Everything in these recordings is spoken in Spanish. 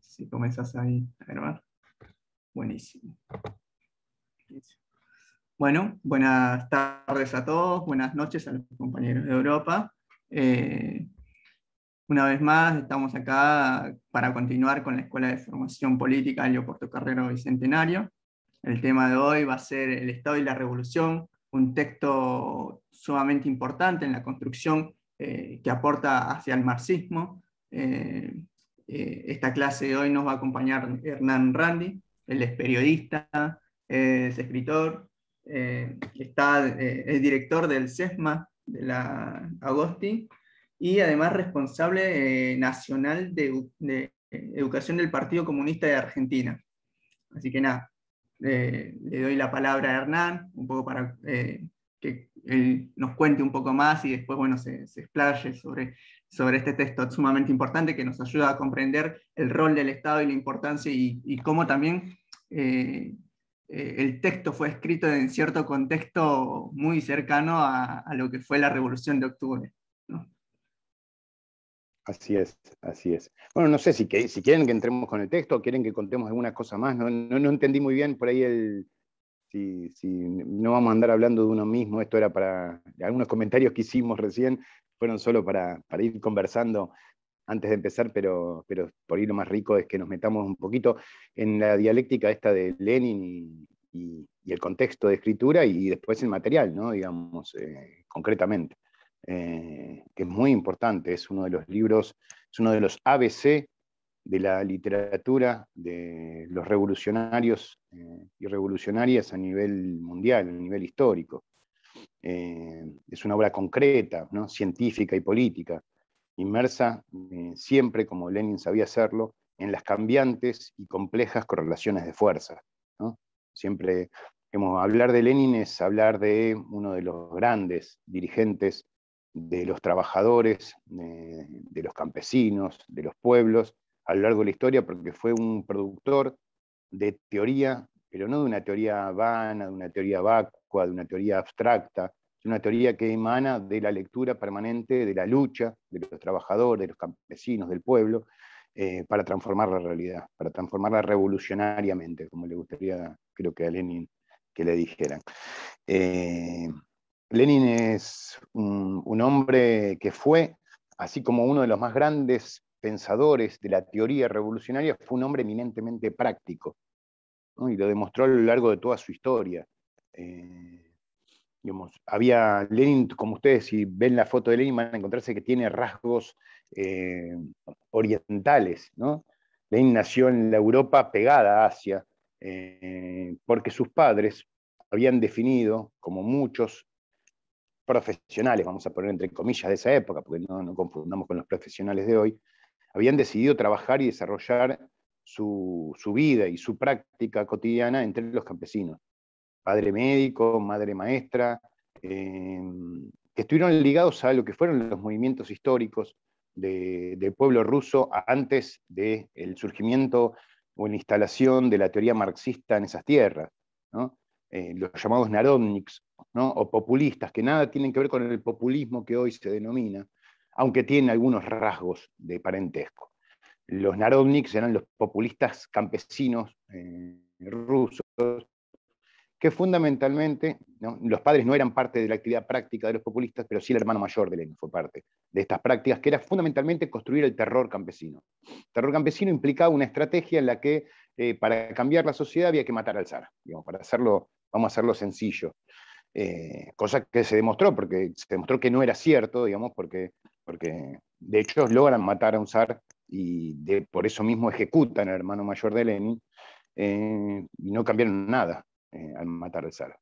Si comenzas ahí a grabar. Buenísimo. Bueno, buenas tardes a todos, buenas noches a los compañeros de Europa. Eh, una vez más, estamos acá para continuar con la Escuela de Formación Política Puerto Carrero Bicentenario. El tema de hoy va a ser el Estado y la Revolución, un texto sumamente importante en la construcción eh, que aporta hacia el marxismo. Eh, eh, esta clase de hoy nos va a acompañar Hernán Randi, él es periodista, es escritor, eh, está, eh, es director del CESMA de la Agosti y además responsable nacional de, educación del Partido Comunista de Argentina. Así que nada, le doy la palabra a Hernán, un poco para que él nos cuente un poco más y después, bueno, se, se explaye sobre sobre este texto sumamente importante que nos ayuda a comprender el rol del Estado y la importancia y, cómo también eh, eh, el texto fue escrito en cierto contexto muy cercano a, lo que fue la Revolución de Octubre. Así es, así es. Bueno, no sé si, quieren que entremos con el texto, quieren que contemos alguna cosa más. No, entendí muy bien por ahí el. si, no vamos a andar hablando de uno mismo, esto era para algunos comentarios que hicimos recién, fueron solo para, ir conversando antes de empezar, pero, pero por ahí lo más rico es que nos metamos un poquito en la dialéctica esta de Lenin y, el contexto de escritura y después el material, ¿no? digamos, eh, concretamente, eh, que es muy importante, es uno de los libros, es uno de los ABC de la literatura de los revolucionarios eh, y revolucionarias a nivel mundial, a nivel histórico. Eh, es una obra concreta, ¿no? científica y política, inmersa eh, siempre, como Lenin sabía hacerlo, en las cambiantes y complejas correlaciones de fuerzas. Siempre, digamos, hablar de Lenin es hablar de uno de los grandes dirigentes de los trabajadores, de los campesinos, de los pueblos, a lo largo de la historia, porque fue un productor de teoría, pero no de una teoría vana, de una teoría vacua de una teoría abstracta, una teoría que emana de la lectura permanente de la lucha de los trabajadores, de los campesinos, del pueblo, eh, para transformar la realidad, para transformarla revolucionariamente, como le gustaría, creo que a Lenin, que le dijeran. Eh, Lenin es un, hombre que fue, así como uno de los más grandes pensadores de la teoría revolucionaria, fue un hombre eminentemente práctico, y lo demostró a lo largo de toda su historia. Eh, digamos, había Lenin, como ustedes si ven la foto de Lenin van a encontrarse que tiene rasgos eh, orientales, ¿no? Lenin nació en la Europa pegada a Asia, eh, porque sus padres habían definido, como muchos profesionales, vamos a poner entre comillas de esa época, porque no, no confundamos con los profesionales de hoy, habían decidido trabajar y desarrollar su vida y su práctica cotidiana entre los campesinos padre médico, madre maestra, eh, que estuvieron ligados a lo que fueron los movimientos históricos del pueblo ruso antes del surgimiento o la instalación de la teoría marxista en esas tierras, eh, los llamados narodniks o populistas, que nada tienen que ver con el populismo que hoy se denomina, aunque tiene algunos rasgos de parentesco. Los narodniks eran los populistas campesinos eh, rusos que fundamentalmente, los padres no eran parte de la actividad práctica de los populistas, pero sí el hermano mayor de Lenin fue parte de estas prácticas, que era fundamentalmente construir el terror campesino. El terror campesino implicaba una estrategia en la que eh, para cambiar la sociedad había que matar al zar, digamos, para hacerlo, vamos a hacerlo sencillo. Eh, cosa que se demostró, porque se demostró que no era cierto, digamos, porque, porque de hecho logran matar a un zar y por eso mismo ejecutan al hermano mayor de Lenin, eh, y no cambiaron nada. Eh, al al zar.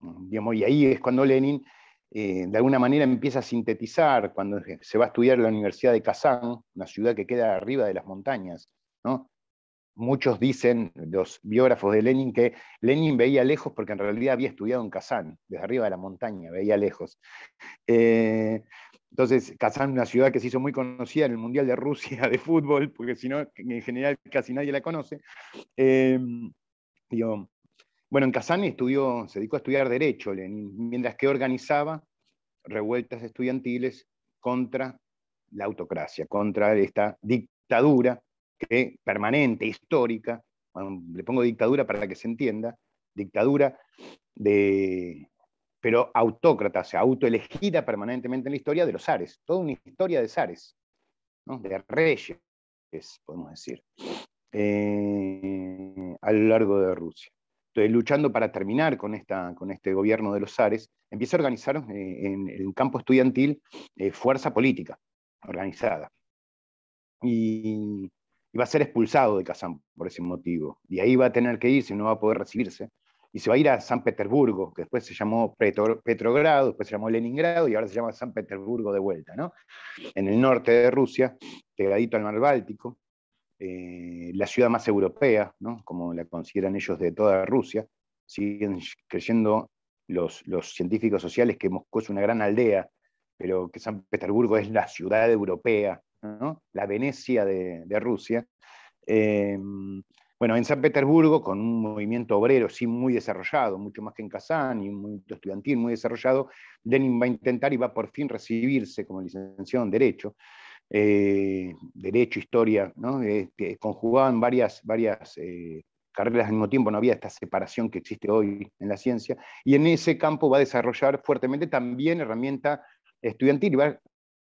Mm, digamos, y ahí es cuando Lenin, eh, de alguna manera, empieza a sintetizar, cuando se va a estudiar en la Universidad de Kazán, una ciudad que queda arriba de las montañas. ¿no? Muchos dicen, los biógrafos de Lenin, que Lenin veía lejos porque en realidad había estudiado en Kazán, desde arriba de la montaña, veía lejos. Eh, entonces, Kazán, una ciudad que se hizo muy conocida en el Mundial de Rusia de fútbol, porque si no, en general casi nadie la conoce. Eh, digo, bueno, en Kazán se dedicó a estudiar Derecho, mientras que organizaba revueltas estudiantiles contra la autocracia, contra esta dictadura que, permanente, histórica, le pongo dictadura para que se entienda, dictadura de, pero autócrata, o sea, autoelegida permanentemente en la historia de los zares, toda una historia de zares, de reyes, podemos decir, eh, a lo largo de Rusia luchando para terminar con, esta, con este gobierno de los Ares, empieza a organizar eh, en el campo estudiantil eh, fuerza política organizada. Y, va a ser expulsado de Kazán por ese motivo. Y ahí va a tener que ir si no va a poder recibirse. Y se va a ir a San Petersburgo, que después se llamó Petrograd Petrogrado, después se llamó Leningrado y ahora se llama San Petersburgo de vuelta, ¿no? En el norte de Rusia, pegadito al mar Báltico. Eh, la ciudad más europea, como la consideran ellos de toda Rusia. Siguen creyendo los, científicos sociales que Moscú es una gran aldea, pero que San Petersburgo es la ciudad europea, la Venecia de, Rusia. Eh, bueno, en San Petersburgo, con un movimiento obrero sí muy desarrollado, mucho más que en Kazán, y un estudiantil muy desarrollado, Lenin va a intentar y va por fin recibirse como licenciado en Derecho. Eh, derecho, historia, ¿no? Este, conjugaban varias, varias eh, carreras al mismo tiempo, no había esta separación que existe hoy en la ciencia, y en ese campo va a desarrollar fuertemente también herramienta estudiantil y va a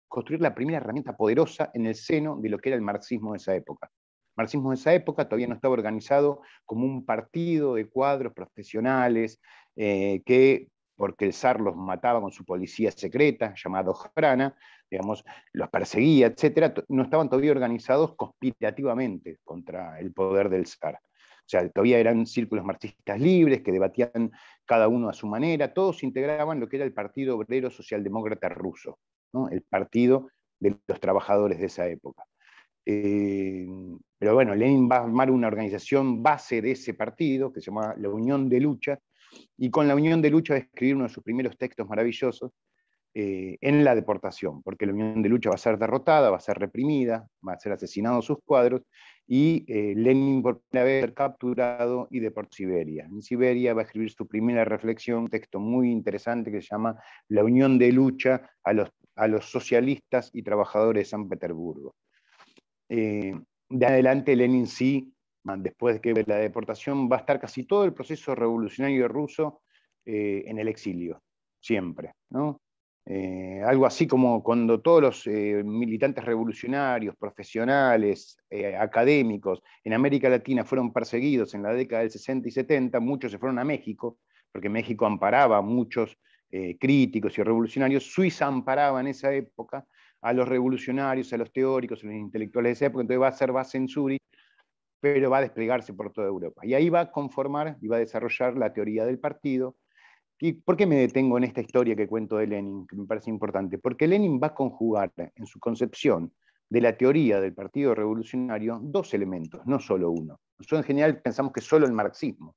construir la primera herramienta poderosa en el seno de lo que era el marxismo de esa época. marxismo de esa época todavía no estaba organizado como un partido de cuadros profesionales eh, que porque el zar los mataba con su policía secreta, llamado Ojbrana digamos, los perseguía, etcétera, no estaban todavía organizados conspirativamente contra el poder del zar. O sea, todavía eran círculos marxistas libres que debatían cada uno a su manera, todos integraban lo que era el Partido Obrero Socialdemócrata Ruso, el partido de los trabajadores de esa época. Eh, pero bueno, Lenin va a armar una organización base de ese partido que se llama la Unión de Lucha, y con la Unión de Lucha va a escribir uno de sus primeros textos maravillosos, eh, en la deportación, porque la Unión de Lucha va a ser derrotada, va a ser reprimida, va a ser asesinado sus cuadros, y eh, Lenin por primera vez ser capturado y deportado a Siberia. En Siberia va a escribir su primera reflexión, un texto muy interesante que se llama La Unión de Lucha a los, socialistas y trabajadores de San Petersburgo. Eh, de adelante, Lenin sí, ah, después de que la deportación, va a estar casi todo el proceso revolucionario ruso en el exilio, siempre. ¿no? Eh, algo así como cuando todos los eh, militantes revolucionarios, profesionales, eh, académicos en América Latina fueron perseguidos en la década del 60 y 70, muchos se fueron a México, porque México amparaba a muchos críticos y revolucionarios, Suiza amparaba en esa época a los revolucionarios, a los teóricos, a los intelectuales de esa época, entonces va a ser base en Zurich, pero va a desplegarse por toda Europa. Y ahí va a conformar y va a desarrollar la teoría del partido, ¿Y por qué me detengo en esta historia que cuento de Lenin, que me parece importante? Porque Lenin va a conjugar en su concepción de la teoría del Partido Revolucionario dos elementos, no solo uno. Nosotros en general pensamos que solo el marxismo.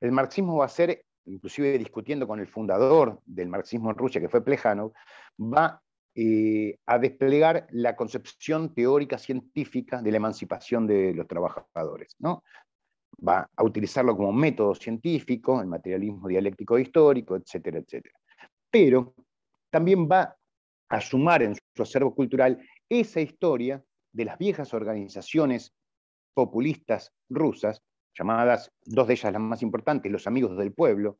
El marxismo va a ser, inclusive discutiendo con el fundador del marxismo en Rusia, que fue Plejanov, va eh, a desplegar la concepción teórica científica de la emancipación de los trabajadores. ¿no? va a utilizarlo como método científico, el materialismo dialéctico histórico, etcétera, etcétera. Pero también va a sumar en su acervo cultural esa historia de las viejas organizaciones populistas rusas, llamadas, dos de ellas las más importantes, los amigos del pueblo,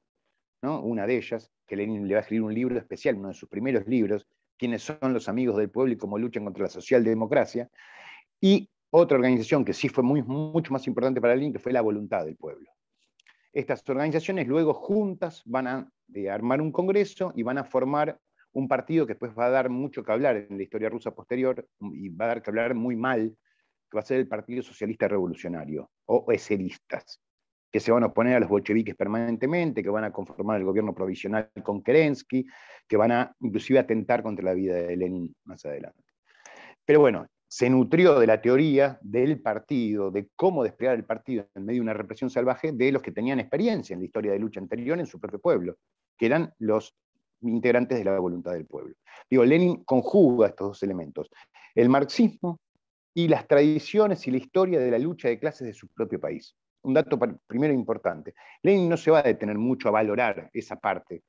¿no? una de ellas, que Lenin le va a escribir un libro especial, uno de sus primeros libros, quiénes son los amigos del pueblo y cómo luchan contra la socialdemocracia, y otra organización que sí fue muy, mucho más importante para Lenin, que fue la voluntad del pueblo. Estas organizaciones luego juntas van a eh, armar un congreso y van a formar un partido que después va a dar mucho que hablar en la historia rusa posterior mm, y va a dar que hablar muy mal, que va a ser el Partido Socialista Revolucionario, o eseristas, que se van a oponer a los bolcheviques permanentemente, que van a conformar el gobierno provisional con Kerensky, que van a inclusive atentar contra la vida de Lenin más adelante. Pero bueno, se nutrió de la teoría del partido, de cómo desplegar el partido en medio de una represión salvaje de los que tenían experiencia en la historia de lucha anterior en su propio pueblo, que eran los integrantes de la voluntad del pueblo. Digo, Lenin conjuga estos dos elementos, el marxismo y las tradiciones y la historia de la lucha de clases de su propio país. Un dato primero importante. Lenin no se va a detener mucho a valorar esa parte,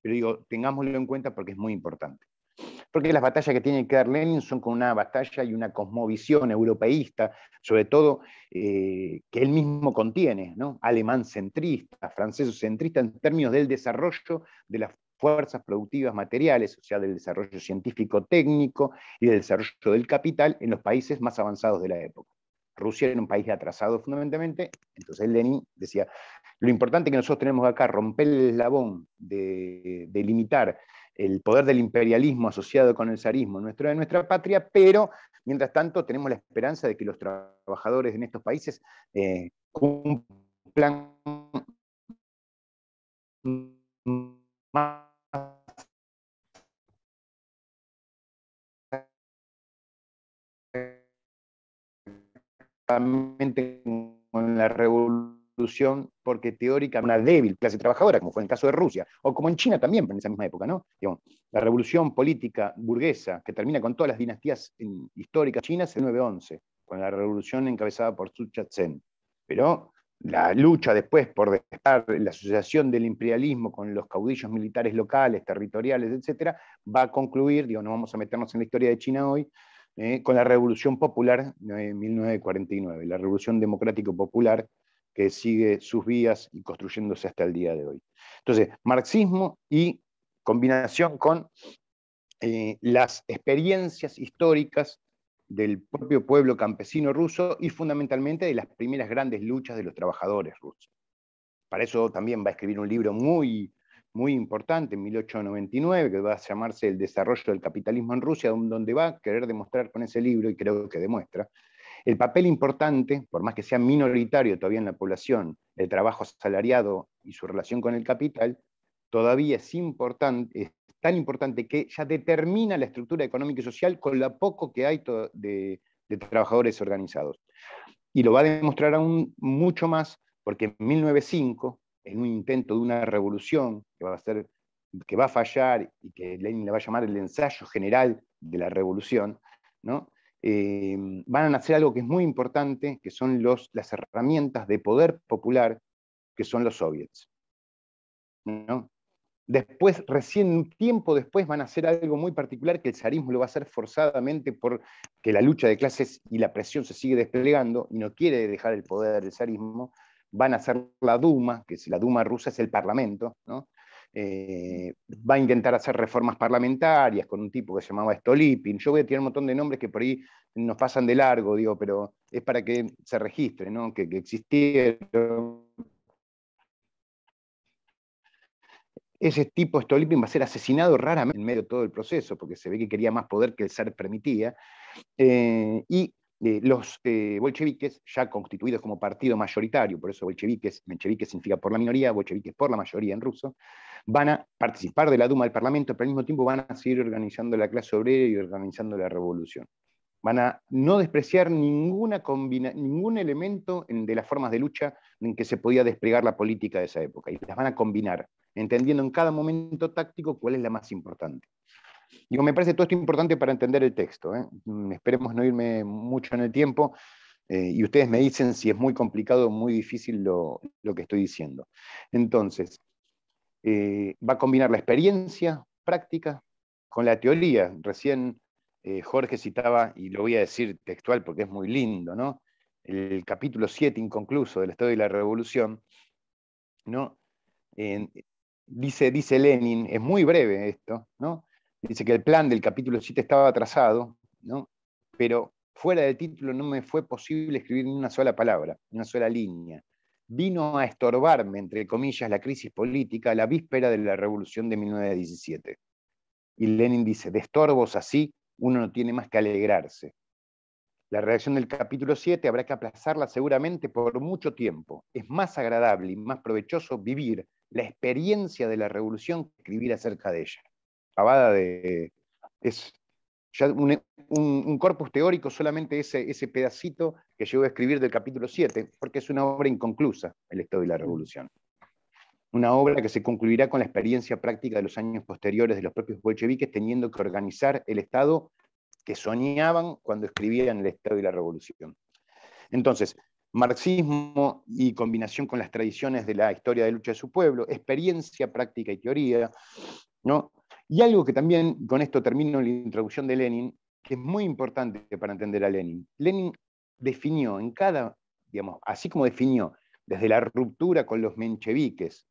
pero digo, tengámoslo en cuenta porque es muy importante. Porque las batallas que tiene que dar Lenin son con una batalla y una cosmovisión europeísta, sobre todo eh, que él mismo contiene, ¿no? alemán centrista, francés centrista en términos del desarrollo de las fuerzas productivas materiales, o sea, del desarrollo científico-técnico y del desarrollo del capital en los países más avanzados de la época. Rusia era un país atrasado fundamentalmente, entonces Lenin decía, lo importante que nosotros tenemos acá, romper el eslabón de limitar el poder del imperialismo asociado con el zarismo en nuestra, nuestra patria, pero mientras tanto tenemos la esperanza de que los trabajadores en estos países eh, cumplan más con la revolución revolución porque teóricamente una débil clase trabajadora, como fue en el caso de Rusia, o como en China también en esa misma época, ¿no? la revolución política burguesa que termina con todas las dinastías históricas chinas en 911, con la revolución encabezada por Su Yat-sen. Pero la lucha después por estar la asociación del imperialismo con los caudillos militares locales, territoriales, etcétera, va a concluir, digo, no vamos a meternos en la historia de China hoy, eh, con la Revolución Popular de eh, 1949, la Revolución Democrático Popular que sigue sus vías y construyéndose hasta el día de hoy. Entonces, marxismo y combinación con eh, las experiencias históricas del propio pueblo campesino ruso y fundamentalmente de las primeras grandes luchas de los trabajadores rusos. Para eso también va a escribir un libro muy, muy importante en 1899 que va a llamarse El desarrollo del capitalismo en Rusia, donde va a querer demostrar con ese libro, y creo que demuestra, el papel importante, por más que sea minoritario todavía en la población, el trabajo asalariado y su relación con el capital, todavía es, tan importante que ya determina la estructura económica y social con lo poco que hay de, trabajadores organizados. Y lo va a demostrar aún mucho más porque en 1905, en un intento de una revolución que va a, ser, que va a fallar y que Lenin le va a llamar el ensayo general de la revolución, ¿no? Em, van a hacer algo que es muy importante, que son las herramientas de poder popular, que son los soviets. Después, recién un tiempo después, van a hacer algo muy particular que el zarismo lo va a hacer forzadamente porque la lucha de clases y la presión se sigue desplegando y no quiere dejar el poder del zarismo. Van a hacer la Duma, que si la Duma rusa es el parlamento, ¿no? Eh, va a intentar hacer reformas parlamentarias con un tipo que se llamaba Stolipin. Yo voy a tirar un montón de nombres que por ahí nos pasan de largo, digo, pero es para que se registre, ¿no? que, que existieron. Ese tipo Stolipin va a ser asesinado raramente en medio de todo el proceso, porque se ve que quería más poder que el ser permitía. Eh, y eh, los eh, bolcheviques, ya constituidos como partido mayoritario, por eso bolcheviques, mencheviques significa por la minoría, bolcheviques por la mayoría en ruso, van a participar de la Duma del Parlamento, pero al mismo tiempo van a seguir organizando la clase obrera y organizando la revolución. Van a no despreciar ninguna ningún elemento de las formas de lucha en que se podía desplegar la política de esa época, y las van a combinar, entendiendo en cada momento táctico cuál es la más importante. Yo me parece todo esto importante para entender el texto. ¿eh? Mm, esperemos no irme mucho en el tiempo. Eh, y ustedes me dicen si es muy complicado o muy difícil lo, que estoy diciendo. Entonces, eh, va a combinar la experiencia práctica con la teoría. Recién Jorge citaba, y lo voy a decir textual porque es muy lindo, ¿no? el capítulo 7 inconcluso del Estado y la Revolución, ¿no? dice, dice Lenin, es muy breve esto, ¿no? Dice que el plan del capítulo 7 estaba atrasado, ¿no? pero fuera del título no me fue posible escribir ni una sola palabra, ni una sola línea. Vino a estorbarme, entre comillas, la crisis política a la víspera de la revolución de 1917. Y Lenin dice, de estorbos así, uno no tiene más que alegrarse. La redacción del capítulo 7 habrá que aplazarla seguramente por mucho tiempo. Es más agradable y más provechoso vivir la experiencia de la revolución que escribir acerca de ella pavada de... Es un, corpus teórico, solamente ese, ese pedacito que llegó a escribir del capítulo 7, porque es una obra inconclusa, El Estado y la Revolución. Una obra que se concluirá con la experiencia práctica de los años posteriores de los propios bolcheviques teniendo que organizar el Estado que soñaban cuando escribían El Estado y la Revolución. Entonces, marxismo y combinación con las tradiciones de la historia de lucha de su pueblo, experiencia, práctica y teoría, ¿no? Y algo que también, con esto termino la introducción de Lenin, que es muy importante para entender a Lenin. Lenin definió en cada, digamos, así como definió desde la ruptura con los mencheviques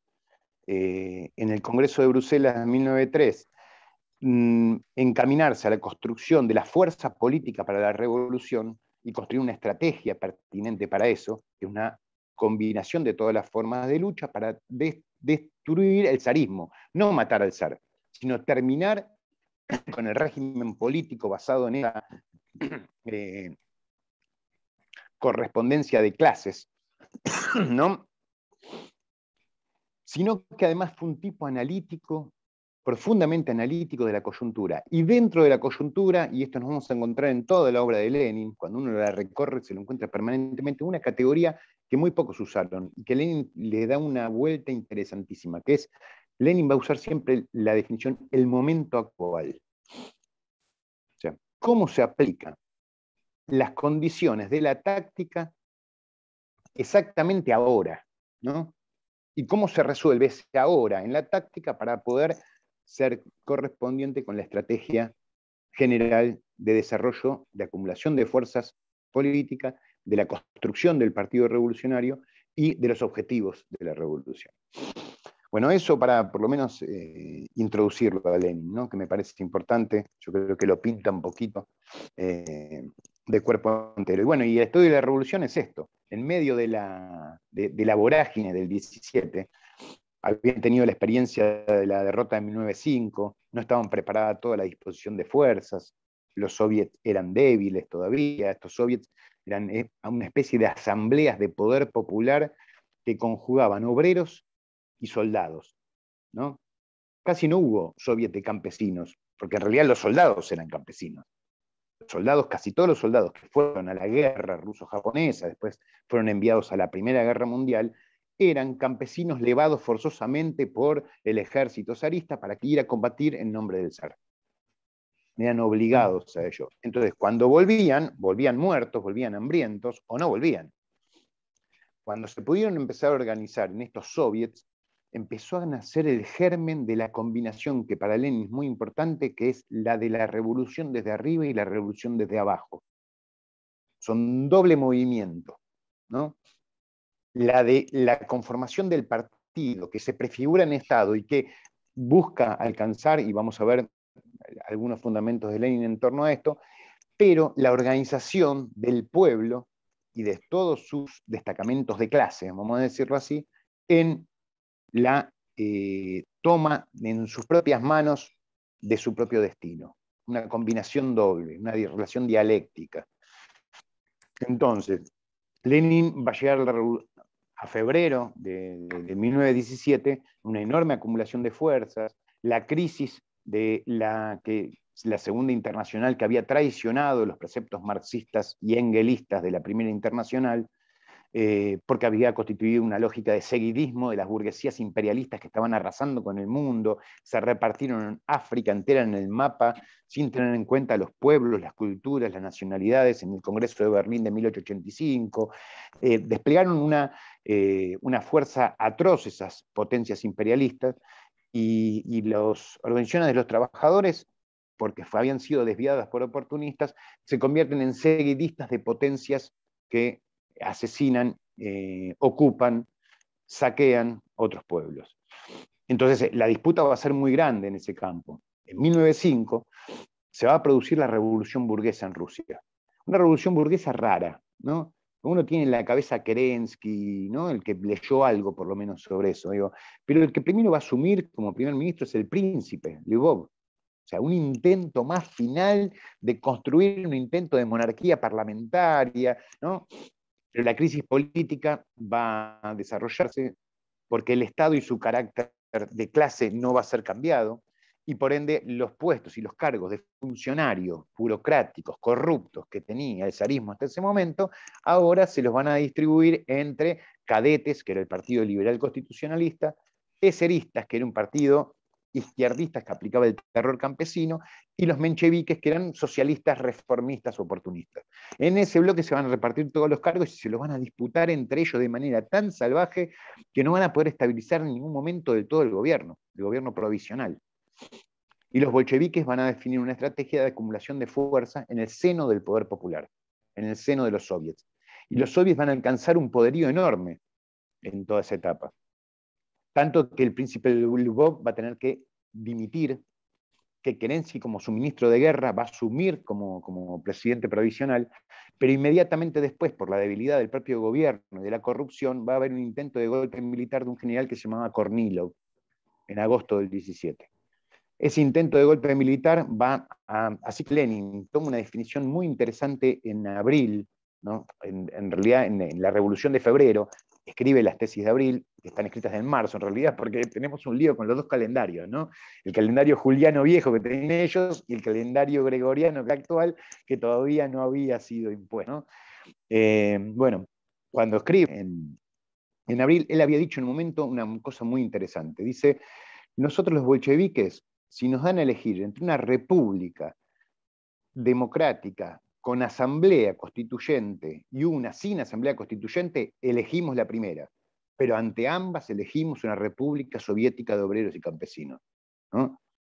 eh, en el Congreso de Bruselas en 1903, mm, encaminarse a la construcción de la fuerza política para la revolución y construir una estrategia pertinente para eso, que es una combinación de todas las formas de lucha para destruir el zarismo, no matar al zar, sino terminar con el régimen político basado en esa eh, correspondencia de clases, ¿no? sino que además fue un tipo analítico, profundamente analítico de la coyuntura. Y dentro de la coyuntura, y esto nos vamos a encontrar en toda la obra de Lenin, cuando uno la recorre se lo encuentra permanentemente, una categoría que muy pocos usaron y que Lenin le da una vuelta interesantísima, que es Lenin va a usar siempre la definición el momento actual. O sea, cómo se aplican las condiciones de la táctica exactamente ahora, ¿no? Y cómo se resuelve ese ahora en la táctica para poder ser correspondiente con la estrategia general de desarrollo, de acumulación de fuerzas políticas, de la construcción del Partido Revolucionario y de los objetivos de la revolución. Bueno, eso para por lo menos eh, introducirlo a Lenin, ¿no? que me parece importante, yo creo que lo pinta un poquito eh, de cuerpo entero. Y bueno, y el estudio de la revolución es esto, en medio de la, vorágine del 17, habían tenido la experiencia de la derrota de 1905, no estaban a toda la disposición de fuerzas, los soviets eran débiles todavía, estos soviets eran eh, una especie de asambleas de poder popular que conjugaban obreros y soldados. ¿no? Casi no hubo de campesinos, porque en realidad los soldados eran campesinos. Los soldados, casi todos los soldados que fueron a la guerra ruso-japonesa, después fueron enviados a la Primera Guerra Mundial, eran campesinos levados forzosamente por el ejército zarista para ir a combatir en nombre del zar. Eran obligados a ello. Entonces, cuando volvían, volvían muertos, volvían hambrientos o no volvían. Cuando se pudieron empezar a organizar en estos soviets, empezó a nacer el germen de la combinación que para Lenin es muy importante, que es la de la revolución desde arriba y la revolución desde abajo. Son doble movimiento. ¿no? La de la conformación del partido, que se prefigura en Estado y que busca alcanzar, y vamos a ver algunos fundamentos de Lenin en torno a esto, pero la organización del pueblo y de todos sus destacamentos de clase, vamos a decirlo así, en la eh, toma en sus propias manos de su propio destino. Una combinación doble, una relación dialéctica. Entonces, Lenin va a llegar a, febrero de, 1917, una enorme acumulación de fuerzas, la crisis de la, que, la Segunda Internacional que había traicionado los preceptos marxistas y engelistas de la Primera Internacional, eh, porque había constituido una lógica de seguidismo de las burguesías imperialistas que estaban arrasando con el mundo, se repartieron en África entera en el mapa, sin tener en cuenta los pueblos, las culturas, las nacionalidades, en el Congreso de Berlín de 1885, eh, desplegaron una, eh, una fuerza atroz esas potencias imperialistas, y, y las organizaciones de los trabajadores porque habían sido desviadas por oportunistas, se convierten en seguidistas de potencias que asesinan, eh, ocupan, saquean otros pueblos. Entonces, eh, la disputa va a ser muy grande en ese campo. En 1905 se va a producir la revolución burguesa en Rusia. Una revolución burguesa rara, ¿no? Uno tiene en la cabeza Kerensky, ¿no? El que leyó algo, por lo menos, sobre eso. Pero el que primero va a asumir como primer ministro es el príncipe, Lvov. O sea, un intento más final de construir un intento de monarquía parlamentaria, ¿no? Pero la crisis política va a desarrollarse porque el Estado y su carácter de clase no va a ser cambiado y por ende los puestos y los cargos de funcionarios burocráticos, corruptos que tenía el zarismo hasta ese momento, ahora se los van a distribuir entre cadetes, que era el Partido Liberal Constitucionalista, eseristas, que era un partido izquierdistas que aplicaba el terror campesino y los mencheviques que eran socialistas, reformistas, oportunistas. En ese bloque se van a repartir todos los cargos y se los van a disputar entre ellos de manera tan salvaje que no van a poder estabilizar en ningún momento del todo el gobierno, el gobierno provisional. Y los bolcheviques van a definir una estrategia de acumulación de fuerza en el seno del poder popular, en el seno de los soviets. Y los soviets van a alcanzar un poderío enorme en toda esa etapa. Tanto que el príncipe de va a tener que dimitir, que Kerenzi, como su ministro de guerra va a asumir como, presidente provisional, pero inmediatamente después, por la debilidad del propio gobierno y de la corrupción, va a haber un intento de golpe militar de un general que se llamaba Kornilov, en agosto del 17. Ese intento de golpe militar va a... Así que Lenin toma una definición muy interesante en abril, ¿no? en, realidad en, la revolución de febrero, escribe las tesis de abril, que están escritas en marzo en realidad, porque tenemos un lío con los dos calendarios, ¿no? El calendario juliano viejo que tienen ellos y el calendario gregoriano actual, que todavía no había sido impuesto. Eh, bueno, cuando escribe en, en abril, él había dicho en un momento una cosa muy interesante. Dice, nosotros los bolcheviques, si nos dan a elegir entre una república democrática con asamblea constituyente y una sin asamblea constituyente, elegimos la primera. Pero ante ambas elegimos una república soviética de obreros y campesinos.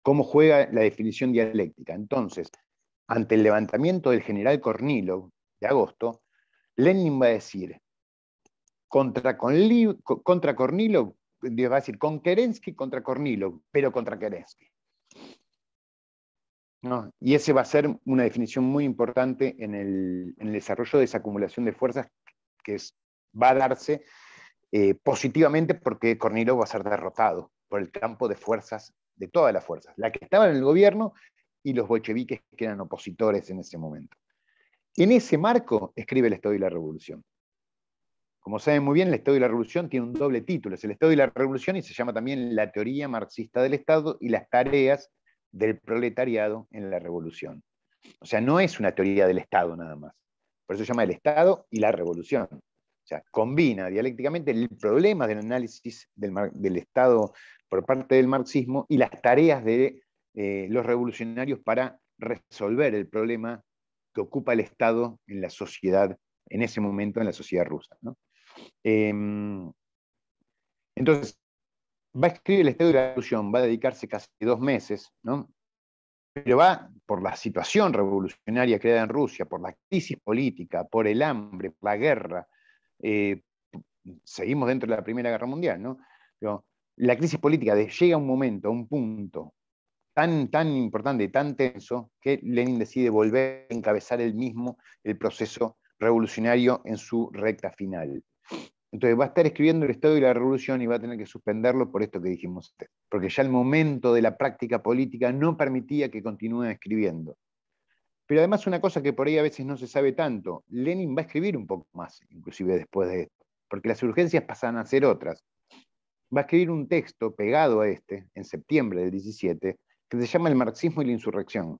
¿Cómo juega la definición dialéctica? Entonces, ante el levantamiento del general Kornilov de agosto, Lenin va a decir, contra, Cornilov, contra Kornilov, va a decir, con Kerensky contra Kornilov, pero contra Kerensky. Y ese va a ser una definición muy importante en el, desarrollo de esa acumulación de fuerzas que va a darse eh, positivamente porque Cornilov va a ser derrotado por el campo de fuerzas, de todas las fuerzas, la que estaba en el gobierno y los bolcheviques que eran opositores en ese momento. En ese marco escribe el Estado y la Revolución. Como saben muy bien, el Estado y la Revolución tiene un doble título, es el Estado y la Revolución y se llama también la teoría marxista del Estado y las tareas del proletariado en la revolución. O sea, no es una teoría del Estado nada más. Por eso se llama el Estado y la revolución. O sea, combina dialécticamente el problema del análisis del, Estado por parte del marxismo y las tareas de eh, los revolucionarios para resolver el problema que ocupa el Estado en la sociedad, en ese momento en la sociedad rusa. Em, entonces, va a escribir el estado de la revolución, va a dedicarse casi dos meses, ¿no? pero va por la situación revolucionaria creada en Rusia, por la crisis política, por el hambre, por la guerra. Eh, seguimos dentro de la Primera Guerra Mundial, ¿no? Pero la crisis política llega a un momento, a un punto tan, tan importante, tan tenso, que Lenin decide volver a encabezar el mismo el proceso revolucionario en su recta final. Entonces va a estar escribiendo el Estado y la Revolución y va a tener que suspenderlo por esto que dijimos, usted. porque ya el momento de la práctica política no permitía que continúe escribiendo. Pero además una cosa que por ahí a veces no se sabe tanto, Lenin va a escribir un poco más, inclusive después de esto, porque las urgencias pasan a ser otras. Va a escribir un texto pegado a este, en septiembre del 17, que se llama El marxismo y la insurrección.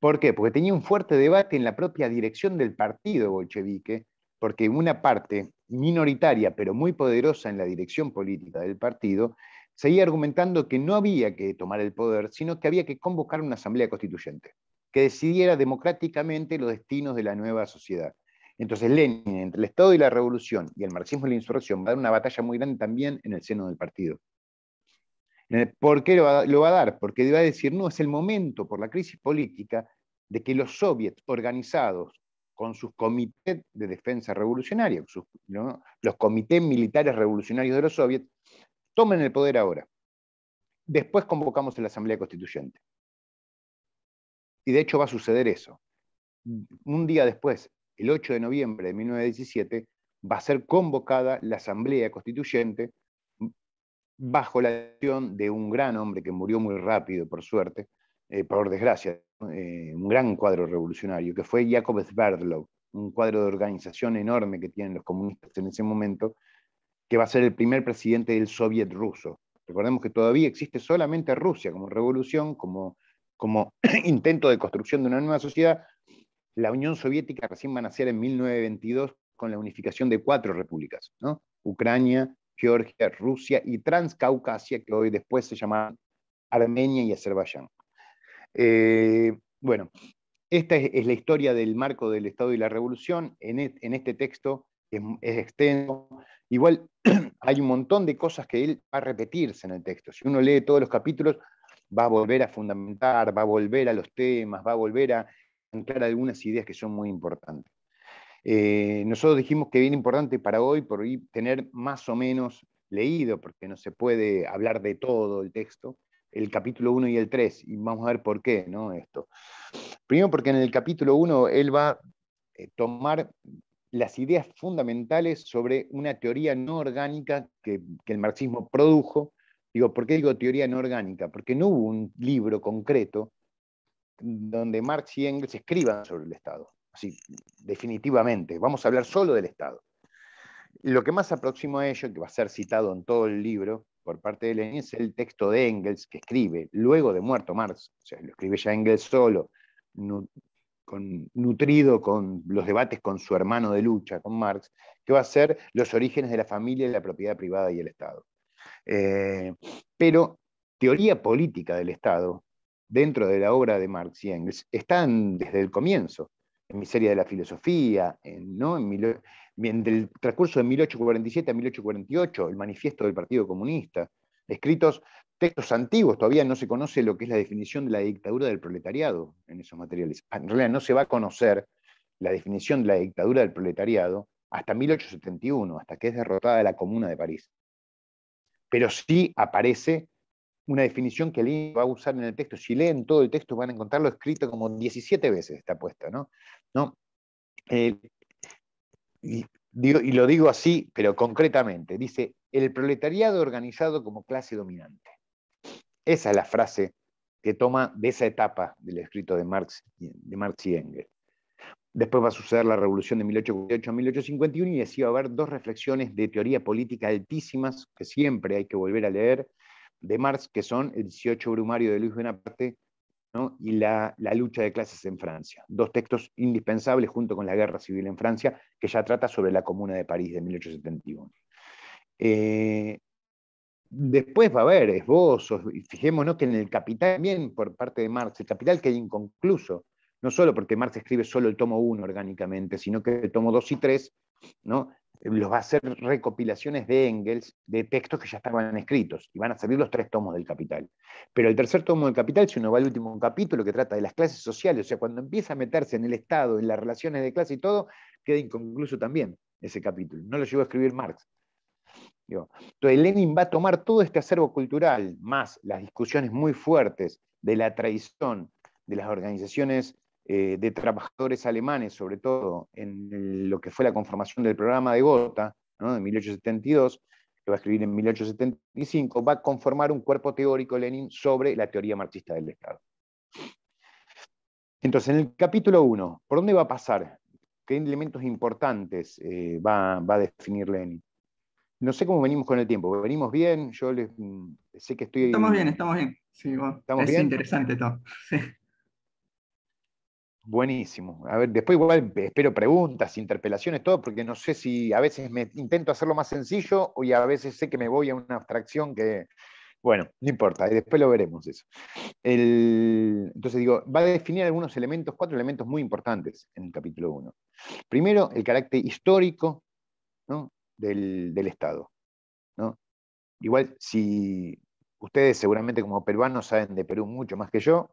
¿Por qué? Porque tenía un fuerte debate en la propia dirección del partido bolchevique porque una parte minoritaria, pero muy poderosa en la dirección política del partido, seguía argumentando que no había que tomar el poder, sino que había que convocar una asamblea constituyente que decidiera democráticamente los destinos de la nueva sociedad. Entonces Lenin, entre el Estado y la Revolución y el marxismo y la insurrección, va a dar una batalla muy grande también en el seno del partido. ¿Por qué lo va, a dar? Porque va a decir, no, es el momento por la crisis política de que los soviets organizados con sus comités de defensa revolucionaria, los comités militares revolucionarios de los soviets, tomen el poder ahora. Después convocamos a la Asamblea Constituyente. Y de hecho va a suceder eso. Un día después, el 8 de noviembre de 1917, va a ser convocada la Asamblea Constituyente bajo la acción de un gran hombre que murió muy rápido, por suerte, eh, por desgracia, eh, un gran cuadro revolucionario, que fue Jacob Sverdlov, un cuadro de organización enorme que tienen los comunistas en ese momento, que va a ser el primer presidente del Soviet ruso. Recordemos que todavía existe solamente Rusia como revolución, como, como intento de construcción de una nueva sociedad. La Unión Soviética recién va a nacer en 1922 con la unificación de cuatro repúblicas, Ucrania, Georgia, Rusia y Transcaucasia, que hoy después se llaman Armenia y Azerbaiyán. Eh, bueno, esta es, la historia del marco del Estado y la Revolución. En, e, este texto es, extenso. Igual hay un montón de cosas que él va a repetirse en el texto. Si uno lee todos los capítulos, va a volver a fundamentar, va a volver a los temas, va a volver a anclar algunas ideas que son muy importantes. Eh, nosotros dijimos que bien importante para hoy, por hoy tener más o menos leído, porque no se puede hablar de todo el texto, el capítulo 1 y el 3, y vamos a ver por qué, ¿no? Esto. Primero porque en el capítulo 1 él va a eh, tomar las ideas fundamentales sobre una teoría no orgánica que, el marxismo produjo. Digo, ¿por qué digo teoría no orgánica? Porque no hubo un libro concreto donde Marx y Engels escriban sobre el Estado. Así, definitivamente, vamos a hablar solo del Estado. Lo que más aproximo a ello, que va a ser citado en todo el libro, por parte de Lenin es el texto de Engels que escribe luego de muerto Marx, o sea, lo escribe ya Engels solo, con, nutrido con los debates con su hermano de lucha, con Marx, que va a ser los orígenes de la familia, la propiedad privada y el Estado. Eh, pero teoría política del Estado, dentro de la obra de Marx y Engels, están desde el comienzo, en Miseria de la Filosofía, en, ¿no? en, Bien, del transcurso de 1847 a 1848, el manifiesto del Partido Comunista, escritos textos antiguos, todavía no se conoce lo que es la definición de la dictadura del proletariado en esos materiales. Ah, en realidad no se va a conocer la definición de la dictadura del proletariado hasta 1871, hasta que es derrotada la Comuna de París. Pero sí aparece una definición que Lenin va a usar en el texto. Si leen todo el texto van a encontrarlo escrito como 17 veces, está puesto, ¿no? ¿No? Eh, y, lo digo así, pero concretamente, dice, el proletariado organizado como clase dominante. Esa es la frase que toma de esa etapa del escrito de Marx, de Marx y Engels. Después va a suceder la revolución de 1848 a 1851 y así va a haber dos reflexiones de teoría política altísimas que siempre hay que volver a leer de Marx, que son El 18 Brumario de Luis Bonaparte y la, lucha de clases en Francia. Dos textos indispensables junto con la guerra civil en Francia, que ya trata sobre la Comuna de París de 1871. Eh, después va a haber esbozos, fijémonos que en el Capital, también por parte de Marx, el Capital queda inconcluso, no solo porque Marx escribe solo el tomo 1 orgánicamente, sino que el tomo 2 y 3 ¿no? los va a hacer recopilaciones de Engels de textos que ya estaban escritos, y van a salir los tres tomos del Capital. Pero el tercer tomo del Capital, si uno va al último capítulo que trata de las clases sociales, o sea, cuando empieza a meterse en el Estado, en las relaciones de clase y todo, queda inconcluso también ese capítulo. No lo llegó a escribir Marx. Entonces, Lenin va a tomar todo este acervo cultural, más las discusiones muy fuertes de la traición de las organizaciones eh, de trabajadores alemanes, sobre todo en lo que fue la conformación del programa de Gotha, de 1872, que va a escribir en 1875, va a conformar un cuerpo teórico Lenin sobre la teoría marxista del Estado. Entonces, en el capítulo 1, ¿por dónde va a pasar? ¿Qué elementos importantes eh, va, a definir Lenin? No sé cómo venimos con el tiempo. ¿Venimos bien? Yo mm, sé que estoy... Estamos bien, estamos bien. Sí, es interesante todo. Buenísimo. A ver, después igual espero preguntas, interpelaciones, todo, porque no sé si a veces me intento hacerlo más sencillo y a veces sé que me voy a una abstracción que, bueno, no importa, después lo veremos eso. entonces digo, va a definir algunos elementos, cuatro elementos muy importantes en el capítulo 1. Primero, el carácter histórico del, Estado. ¿no? Igual, si Ustedes seguramente como peruanos saben de Perú mucho más que yo.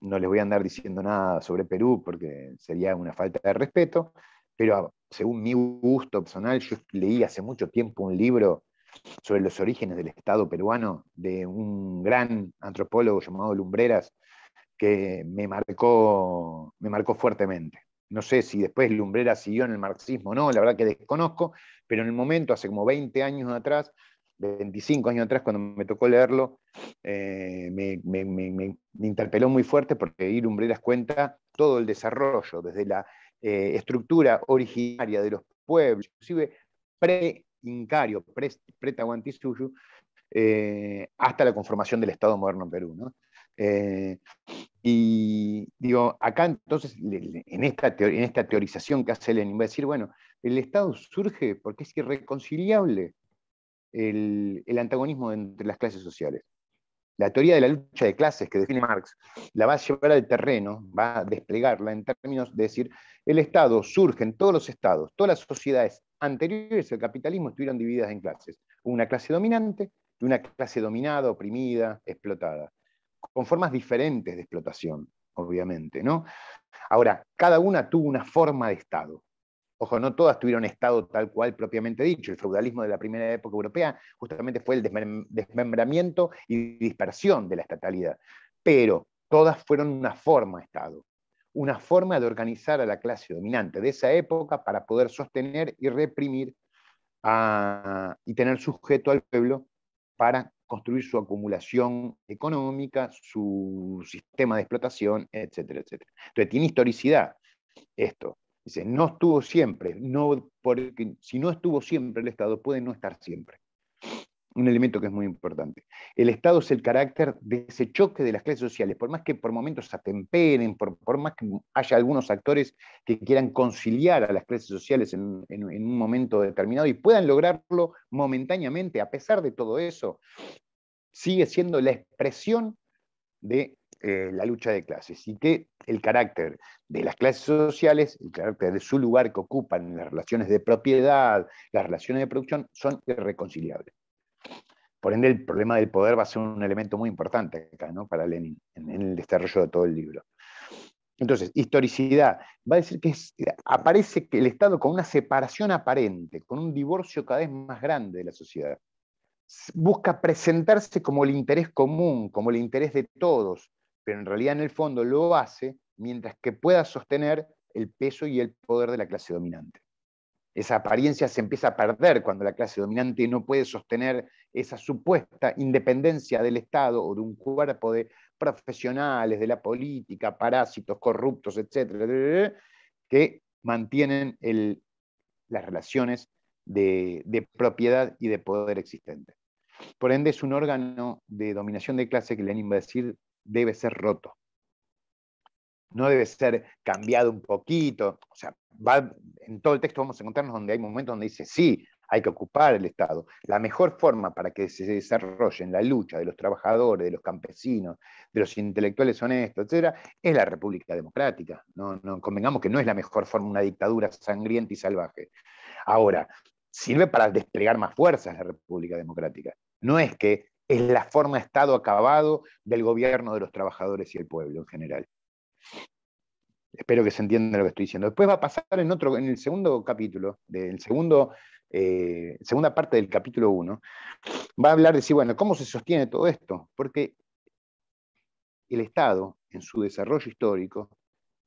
No les voy a andar diciendo nada sobre Perú porque sería una falta de respeto, pero según mi gusto personal, yo leí hace mucho tiempo un libro sobre los orígenes del Estado peruano de un gran antropólogo llamado Lumbreras que me marcó, me marcó fuertemente. No sé si después Lumbreras siguió en el marxismo o no, la verdad que desconozco, pero en el momento, hace como 20 años atrás, 25 años atrás, cuando me tocó leerlo, eh, me, interpeló muy fuerte porque Ir Umbreras cuenta todo el desarrollo, desde la eh, estructura originaria de los pueblos, inclusive pre-incario, pre-tahuantinsuyu, eh, hasta la conformación del Estado moderno en Perú. y digo, acá entonces, en esta, en esta teorización que hace Lenin, va a decir, bueno, el Estado surge porque es irreconciliable el, antagonismo entre las clases sociales. La teoría de la lucha de clases que define Marx la va a llevar al terreno, va a desplegarla en términos de decir, el Estado surge en todos los estados, todas las sociedades anteriores al capitalismo estuvieron divididas en clases, una clase dominante y una clase dominada, oprimida, explotada, con formas diferentes de explotación, obviamente, ¿no? Ahora, cada una tuvo una forma de Estado, Ojo, no todas tuvieron Estado tal cual propiamente dicho. El feudalismo de la primera época europea justamente fue el desmembramiento y dispersión de la estatalidad. Pero todas fueron una forma de Estado, una forma de organizar a la clase dominante de esa época para poder sostener y reprimir y tener sujeto al pueblo para construir su acumulación económica, su sistema de explotación, etcétera, etcétera. Entonces tiene historicidad esto. Dice, no estuvo siempre, no, porque si no estuvo siempre el Estado, puede no estar siempre. Un elemento que es muy importante. El Estado es el carácter de ese choque de las clases sociales, por más que por momentos se atemperen, por, más que haya algunos actores que quieran conciliar a las clases sociales en un momento determinado y puedan lograrlo momentáneamente, a pesar de todo eso, sigue siendo la expresión de eh, la lucha de clases y que el carácter de las clases sociales, el carácter de su lugar que ocupan en las relaciones de propiedad, las relaciones de producción, son irreconciliables. Por ende, el problema del poder va a ser un elemento muy importante acá, ¿no? Para Lenin, en, el desarrollo de todo el libro. Entonces, historicidad va a decir que aparece que el Estado con una separación aparente, con un divorcio cada vez más grande de la sociedad, busca presentarse como el interés común, como el interés de todos, pero en realidad en el fondo lo hace mientras que pueda sostener el peso y el poder de la clase dominante. Esa apariencia se empieza a perder cuando la clase dominante no puede sostener esa supuesta independencia del Estado o de un cuerpo de profesionales, de la política, parásitos, corruptos, etcétera, que mantienen las relaciones de, propiedad y de poder existente. Por ende, es un órgano de dominación de clase que le va a decir debe ser roto. No debe ser cambiado un poquito. O sea, va, en todo el texto vamos a encontrarnos donde hay momentos donde dice, sí, hay que ocupar el Estado. La mejor forma para que se desarrolle en la lucha de los trabajadores, de los campesinos, de los intelectuales honestos, etc., es la República Democrática. No, no, convengamos que no es la mejor forma una dictadura sangrienta y salvaje. Ahora, sirve para desplegar más fuerzas la República Democrática. No es que es la forma de Estado acabado del gobierno de los trabajadores y el pueblo en general. Espero que se entienda lo que estoy diciendo. Después va a pasar en, otro, en el segundo capítulo, del segundo, eh, segunda parte del capítulo 1, va a hablar de si, bueno, ¿cómo se sostiene todo esto? Porque el Estado, en su desarrollo histórico,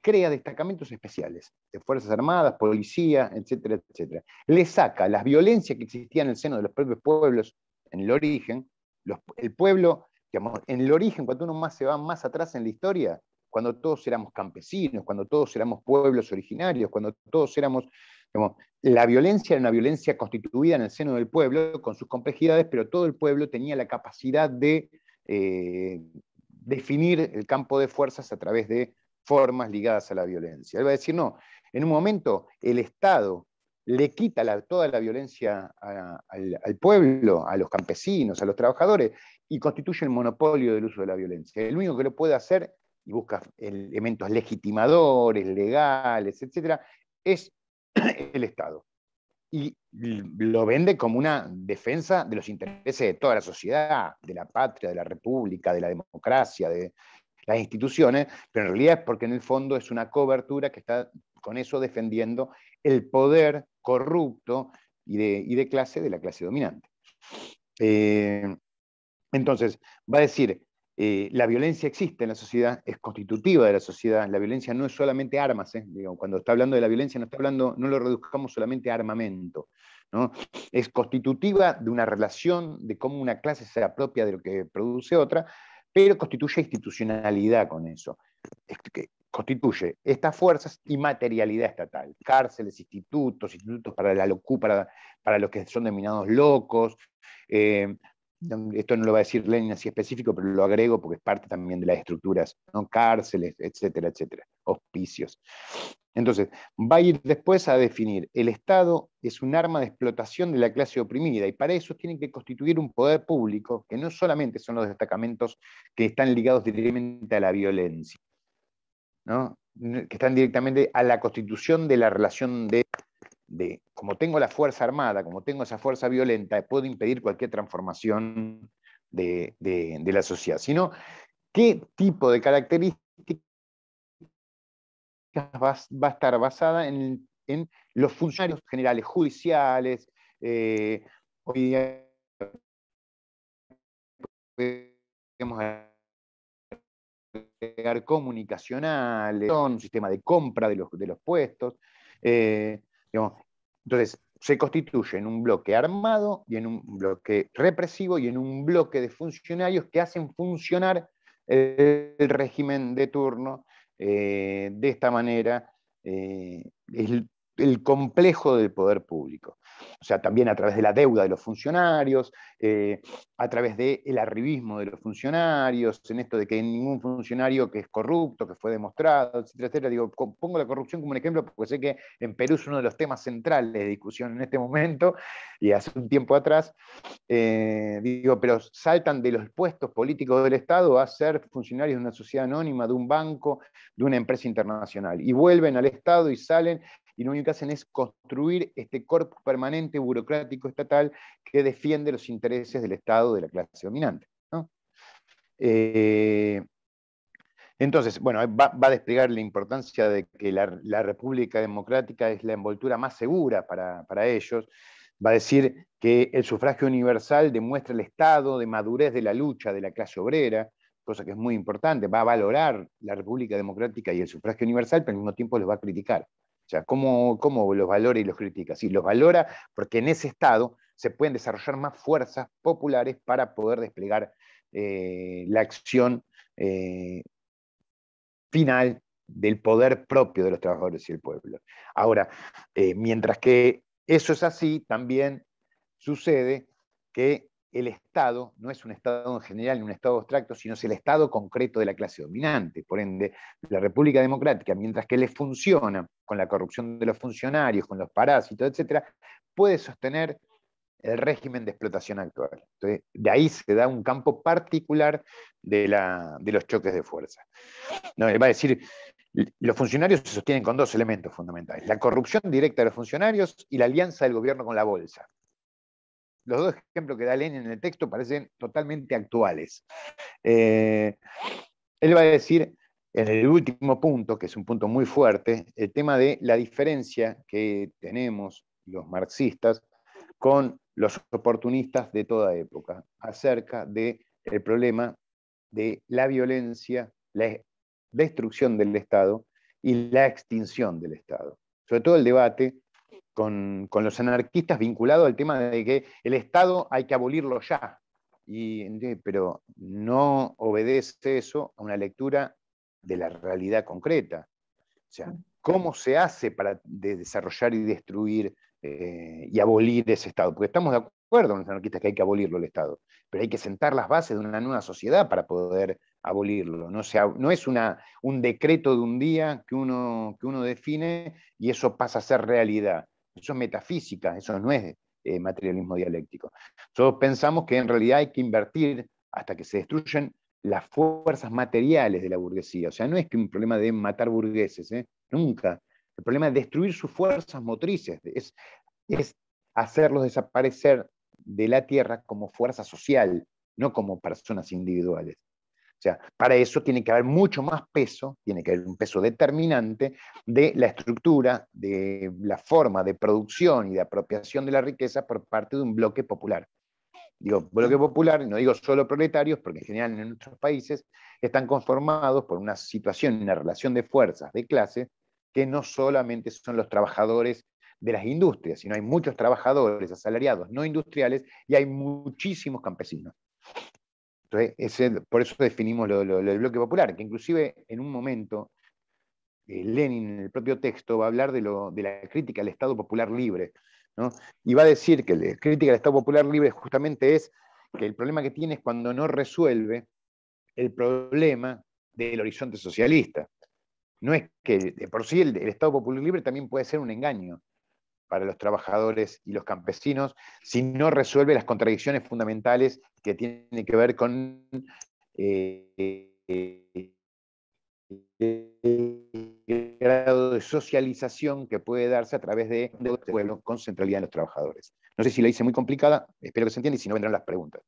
crea destacamentos especiales de Fuerzas Armadas, policía, etcétera, etcétera. Le saca las violencias que existían en el seno de los propios pueblos en el origen el pueblo, en el origen, cuando uno más se va más atrás en la historia, cuando todos éramos campesinos, cuando todos éramos pueblos originarios, cuando todos éramos, la violencia era una violencia constituida en el seno del pueblo, con sus complejidades, pero todo el pueblo tenía la capacidad de eh, definir el campo de fuerzas a través de formas ligadas a la violencia. Él va a decir, no, en un momento el Estado le quita toda la violencia al, al, pueblo, a los campesinos, a los trabajadores, y constituye el monopolio del uso de la violencia. El único que lo puede hacer, y busca elementos legitimadores, legales, etc., es el Estado. Y lo vende como una defensa de los intereses de toda la sociedad, de la patria, de la república, de la democracia, de las instituciones, pero en realidad es porque en el fondo es una cobertura que está con eso defendiendo el poder corrupto y de, clase de la clase dominante. Eh, entonces, va a decir, eh, la violencia existe en la sociedad, es constitutiva de la sociedad, la violencia no es solamente armas, eh, cuando está hablando de la violencia no está hablando, no lo reduzcamos solamente a armamento, ¿no? es constitutiva de una relación, de cómo una clase se apropia de lo que produce otra, pero constituye institucionalidad con eso constituye estas fuerzas y materialidad estatal, cárceles, institutos, institutos para la locura, para, para, los que son denominados locos. Eh, esto no lo va a decir Lenin así específico, pero lo agrego porque es parte también de las estructuras, ¿no? cárceles, etcétera, etcétera, hospicios. Entonces, va a ir después a definir, el Estado es un arma de explotación de la clase oprimida y para eso tienen que constituir un poder público que no solamente son los destacamentos que están ligados directamente a la violencia, que están directamente a la constitución de la relación de, como tengo la fuerza armada, como tengo esa fuerza violenta, puedo impedir cualquier transformación de, la sociedad, sino qué tipo de características va, a estar basada en, los funcionarios generales, judiciales, eh, hoy día comunicacionales, un sistema de compra de los, puestos. Eh, entonces, se constituye en un bloque armado y en un bloque represivo y en un bloque de funcionarios que hacen funcionar el, régimen de turno eh, de esta manera. Eh, el complejo del poder público. O sea, también a través de la deuda de los funcionarios, eh, a través del arribismo de los funcionarios, en esto de que ningún funcionario que es corrupto, que fue demostrado, etcétera, Digo, pongo la corrupción como un ejemplo porque sé que en Perú es uno de los temas centrales de discusión en este momento y hace un tiempo atrás. Eh, digo, pero saltan de los puestos políticos del Estado a ser funcionarios de una sociedad anónima, de un banco, de una empresa internacional. Y vuelven al Estado y salen y lo único que hacen es construir este corpus permanente burocrático estatal que defiende los intereses del Estado de la clase dominante. Eh, entonces, bueno, va, a desplegar la importancia de que la, República Democrática es la envoltura más segura para, para ellos, va a decir que el sufragio universal demuestra el estado de madurez de la lucha de la clase obrera, cosa que es muy importante, va a valorar la República Democrática y el sufragio universal, pero al mismo tiempo los va a criticar. O sea, ¿cómo, los valora y los critica? Sí, los valora porque en ese estado se pueden desarrollar más fuerzas populares para poder desplegar eh, la acción eh, final del poder propio de los trabajadores y el pueblo. Ahora, eh, mientras que eso es así, también sucede que el Estado no es un Estado en general ni un Estado abstracto, sino es el Estado concreto de la clase dominante. Por ende, la República Democrática, mientras que le funciona con la corrupción de los funcionarios, con los parásitos, etc., puede sostener el régimen de explotación actual. Entonces, de ahí se da un campo particular de, los choques de fuerza. No, va a decir, los funcionarios se sostienen con dos elementos fundamentales, la corrupción directa de los funcionarios y la alianza del gobierno con la bolsa los dos ejemplos que da Lenin en el texto parecen totalmente actuales. Eh, él va a decir en el último punto, que es un punto muy fuerte, el tema de la diferencia que tenemos los marxistas con los oportunistas de toda época acerca del problema de la violencia, la destrucción del Estado y la extinción del Estado. Sobre todo el debate con, los anarquistas vinculados al tema de que el Estado hay que abolirlo ya. Y, pero no obedece eso a una lectura de la realidad concreta. O sea, mm. ¿cómo se hace para desarrollar y destruir eh, y abolir ese Estado? Porque estamos de acuerdo con los anarquistas que hay que abolirlo el Estado, pero hay que sentar las bases de una nueva sociedad para poder abolirlo. No, es un decreto de un día que uno, que uno define y eso pasa a ser realidad. Eso es metafísica, eso no es eh, materialismo dialéctico. Nosotros pensamos que en realidad hay que invertir hasta que se destruyen las fuerzas materiales de la burguesía. O sea, no es que un problema de matar burgueses, ¿eh? nunca. El problema es destruir sus fuerzas motrices, es, es hacerlos desaparecer de la tierra como fuerza social, no como personas individuales. O sea, para eso tiene que haber mucho más peso, tiene que haber un peso determinante de la estructura, de la forma de producción y de apropiación de la riqueza por parte de un bloque popular. Digo, bloque popular, no digo solo proletarios, porque en general en nuestros países están conformados por una situación, una relación de fuerzas, de clases, que no solamente son los trabajadores de las industrias, sino hay muchos trabajadores asalariados no industriales y hay muchísimos campesinos por eso definimos lo, del bloque popular, que inclusive en un momento eh, Lenin en el propio texto va a hablar de, la crítica al Estado Popular Libre. Y va a decir que la crítica al Estado Popular Libre justamente es que el problema que tiene es cuando no resuelve el problema del horizonte socialista. No es que por sí el Estado Popular Libre también puede ser un engaño para los trabajadores y los campesinos, si no resuelve las contradicciones fundamentales que tienen que ver con eh, el grado de socialización que puede darse a través de pueblo con centralidad en los trabajadores. No sé si la hice muy complicada, espero que se entienda y si no vendrán las preguntas.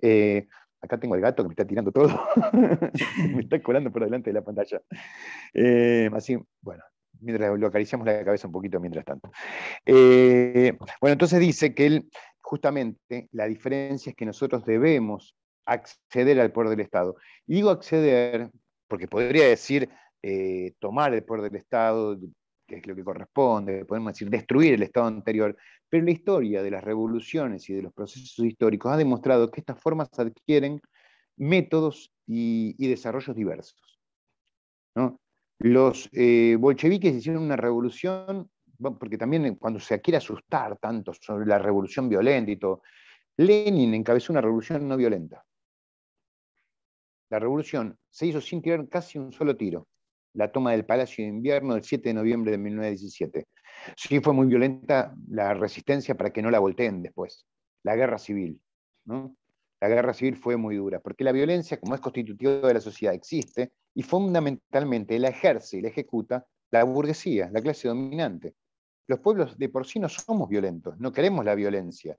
Eh, acá tengo el gato que me está tirando todo, me está colando por delante de la pantalla. Eh, así, bueno, mientras lo acariciamos la cabeza un poquito mientras tanto. Eh, bueno, entonces dice que él, justamente, la diferencia es que nosotros debemos acceder al poder del Estado. Y digo acceder, porque podría decir eh, tomar el poder del Estado, que es lo que corresponde, podemos decir destruir el Estado anterior, pero la historia de las revoluciones y de los procesos históricos ha demostrado que estas formas adquieren métodos y, y desarrollos diversos. ¿no? Los eh, bolcheviques hicieron una revolución, porque también eh, cuando se quiere asustar tanto sobre la revolución violenta y todo, Lenin encabezó una revolución no violenta. La revolución se hizo sin tirar casi un solo tiro. La toma del Palacio de Invierno del 7 de noviembre de 1917. Sí fue muy violenta la resistencia para que no la volteen después. La guerra civil. ¿no? la guerra civil fue muy dura, porque la violencia, como es constitutiva de la sociedad, existe y fundamentalmente la ejerce y la ejecuta la burguesía, la clase dominante. Los pueblos de por sí no somos violentos, no queremos la violencia.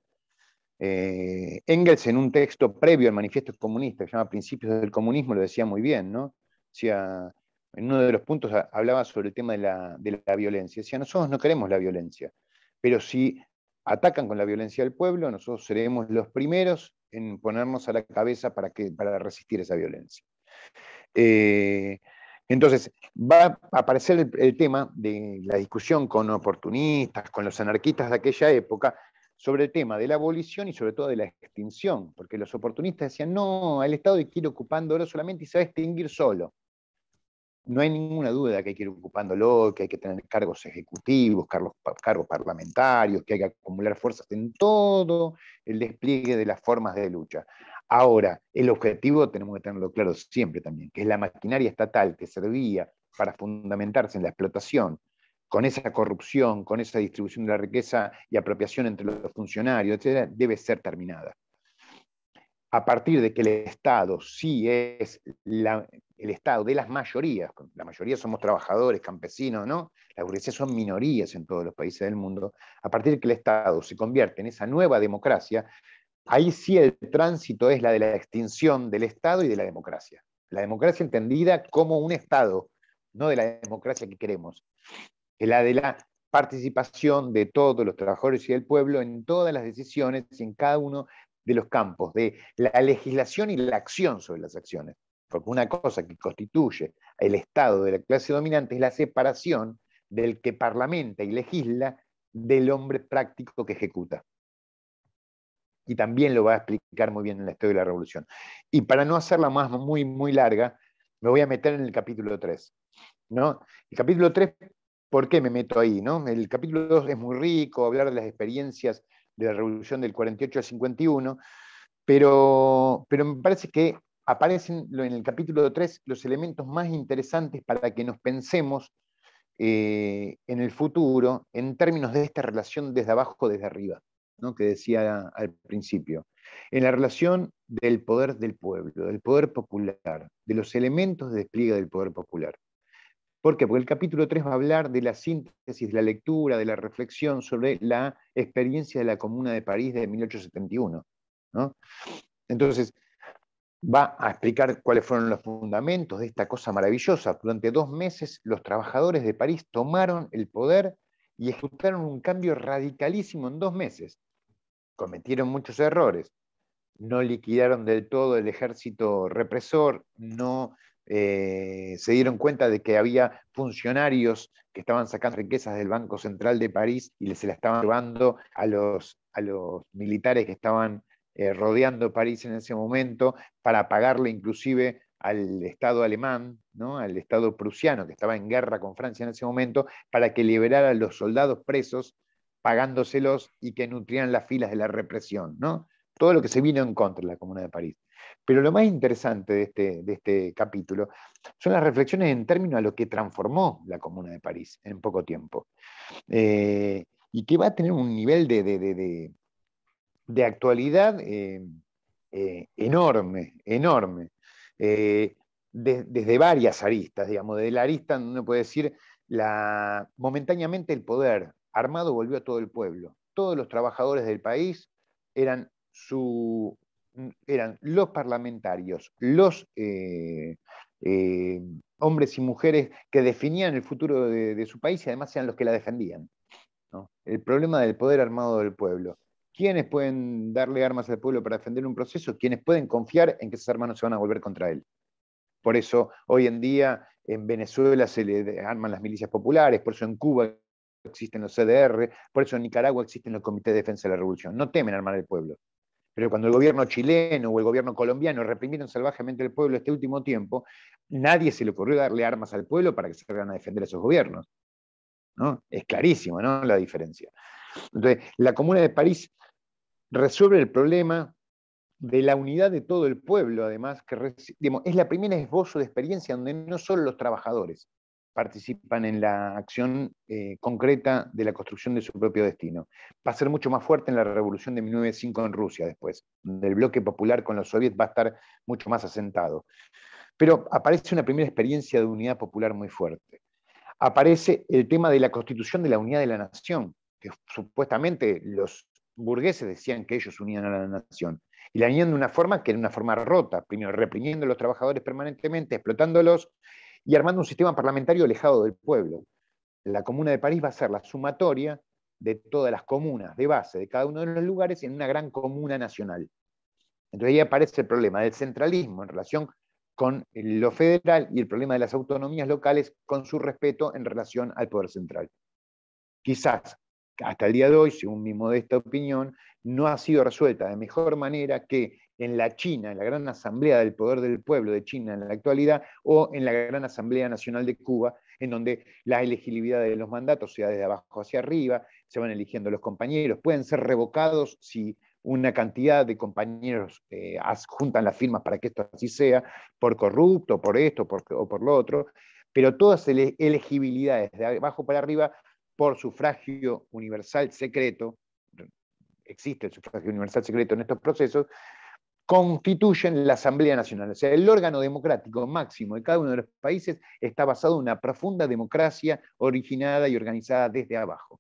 Eh, Engels en un texto previo al manifiesto comunista, que se llama Principios del Comunismo, lo decía muy bien, ¿no? O sea, en uno de los puntos hablaba sobre el tema de la, de la violencia. Decía, nosotros no queremos la violencia, pero si atacan con la violencia al pueblo, nosotros seremos los primeros en ponernos a la cabeza para, que, para resistir esa violencia. Eh, entonces, va a aparecer el, tema de la discusión con oportunistas, con los anarquistas de aquella época, sobre el tema de la abolición y sobre todo de la extinción, porque los oportunistas decían, no, el Estado quiere ahora solamente y se va a extinguir solo no hay ninguna duda que hay que ir ocupándolo, que hay que tener cargos ejecutivos, cargos, parlamentarios, que hay que acumular fuerzas en todo el despliegue de las formas de lucha. Ahora, el objetivo tenemos que tenerlo claro siempre también, que es la maquinaria estatal que servía para fundamentarse en la explotación, con esa corrupción, con esa distribución de la riqueza y apropiación entre los funcionarios, etcétera, debe ser terminada. A partir de que el Estado sí es la el Estado, de las mayorías, la mayoría somos trabajadores, campesinos, ¿no? Las burguesías son minorías en todos los países del mundo. A partir de que el Estado se convierte en esa nueva democracia, ahí sí el tránsito es la de la extinción del Estado y de la democracia. La democracia entendida como un Estado, no de la democracia que queremos. Es la de la participación de todos los trabajadores y del pueblo en todas las decisiones en cada uno de los campos, de la legislación y la acción sobre las acciones. Porque una cosa que constituye el Estado de la clase dominante es la separación del que parlamenta y legisla del hombre práctico que ejecuta. Y también lo va a explicar muy bien en la historia de la revolución. Y para no hacerla más muy, muy larga, me voy a meter en el capítulo 3. ¿no? El capítulo 3, ¿por qué me meto ahí? ¿no? El capítulo 2 es muy rico, hablar de las experiencias de la revolución del 48 al 51, pero, pero me parece que aparecen en el capítulo 3 los elementos más interesantes para que nos pensemos eh, en el futuro en términos de esta relación desde abajo, desde arriba, que decía al principio. En la relación del poder del pueblo, del poder popular, de los elementos de despliegue del poder popular. ¿Por qué? Porque el capítulo 3 va a hablar de la síntesis, de la lectura, de la reflexión sobre la experiencia de la Comuna de París de 1871. ¿no? Entonces, va a explicar cuáles fueron los fundamentos de esta cosa maravillosa. Durante dos meses los trabajadores de París tomaron el poder y ejecutaron un cambio radicalísimo en dos meses. Cometieron muchos errores. No liquidaron del todo el ejército represor, no eh, se dieron cuenta de que había funcionarios que estaban sacando riquezas del Banco Central de París y se las estaban llevando a los, a los militares que estaban eh, rodeando París en ese momento para pagarle inclusive al Estado alemán, ¿no? al Estado prusiano que estaba en guerra con Francia en ese momento, para que liberara a los soldados presos, pagándoselos y que nutrieran las filas de la represión. ¿no? Todo lo que se vino en contra de la Comuna de París. Pero lo más interesante de este, de este capítulo son las reflexiones en términos a lo que transformó la Comuna de París en poco tiempo. Eh, y que va a tener un nivel de de actualidad eh, eh, enorme, enorme, eh, desde varias aristas, digamos, desde la arista uno puede decir, la, momentáneamente el poder armado volvió a todo el pueblo. Todos los trabajadores del país eran, su, eran los parlamentarios, los hombres y mujeres que definían el futuro de, su país y además eran los que la defendían. El problema del poder armado del pueblo quiénes pueden darle armas al pueblo para defender un proceso, quienes pueden confiar en que esas armas no se van a volver contra él. Por eso hoy en día en Venezuela se le arman las milicias populares, por eso en Cuba existen los CDR, por eso en Nicaragua existen los comités de defensa de la revolución. No temen armar al pueblo. Pero cuando el gobierno chileno o el gobierno colombiano reprimieron salvajemente al pueblo este último tiempo, nadie se le ocurrió darle armas al pueblo para que se salgan a defender a esos gobiernos. ¿no? Es clarísimo ¿no? la diferencia. Entonces, la Comuna de París resuelve el problema de la unidad de todo el pueblo, además, que es la primera esbozo de experiencia donde no solo los trabajadores participan en la acción eh, concreta de la construcción de su propio destino. Va a ser mucho más fuerte en la revolución de 1905 en Rusia después, donde el bloque popular con los soviets va a estar mucho más asentado. Pero aparece una primera experiencia de unidad popular muy fuerte. Aparece el tema de la constitución de la unidad de la nación, que supuestamente los burgueses decían que ellos unían a la nación. Y la unían de una forma que era una forma rota, primero reprimiendo a los trabajadores permanentemente, explotándolos y armando un sistema parlamentario alejado del pueblo. La Comuna de París va a ser la sumatoria de todas las comunas de base de cada uno de los lugares en una gran comuna nacional. Entonces ahí aparece el problema del centralismo en relación con lo federal y el problema de las autonomías locales con su respeto en relación al poder central. Quizás hasta el día de hoy, según mi modesta opinión, no ha sido resuelta de mejor manera que en la China, en la Gran Asamblea del Poder del Pueblo de China en la actualidad, o en la Gran Asamblea Nacional de Cuba, en donde la elegibilidad de los mandatos, sea, desde abajo hacia arriba, se van eligiendo los compañeros, pueden ser revocados si una cantidad de compañeros eh, juntan las firmas para que esto así sea, por corrupto, por esto o por lo otro, pero todas las elegibilidades de abajo para arriba por sufragio universal secreto, existe el sufragio universal secreto en estos procesos, constituyen la Asamblea Nacional. O sea, el órgano democrático máximo de cada uno de los países está basado en una profunda democracia originada y organizada desde abajo.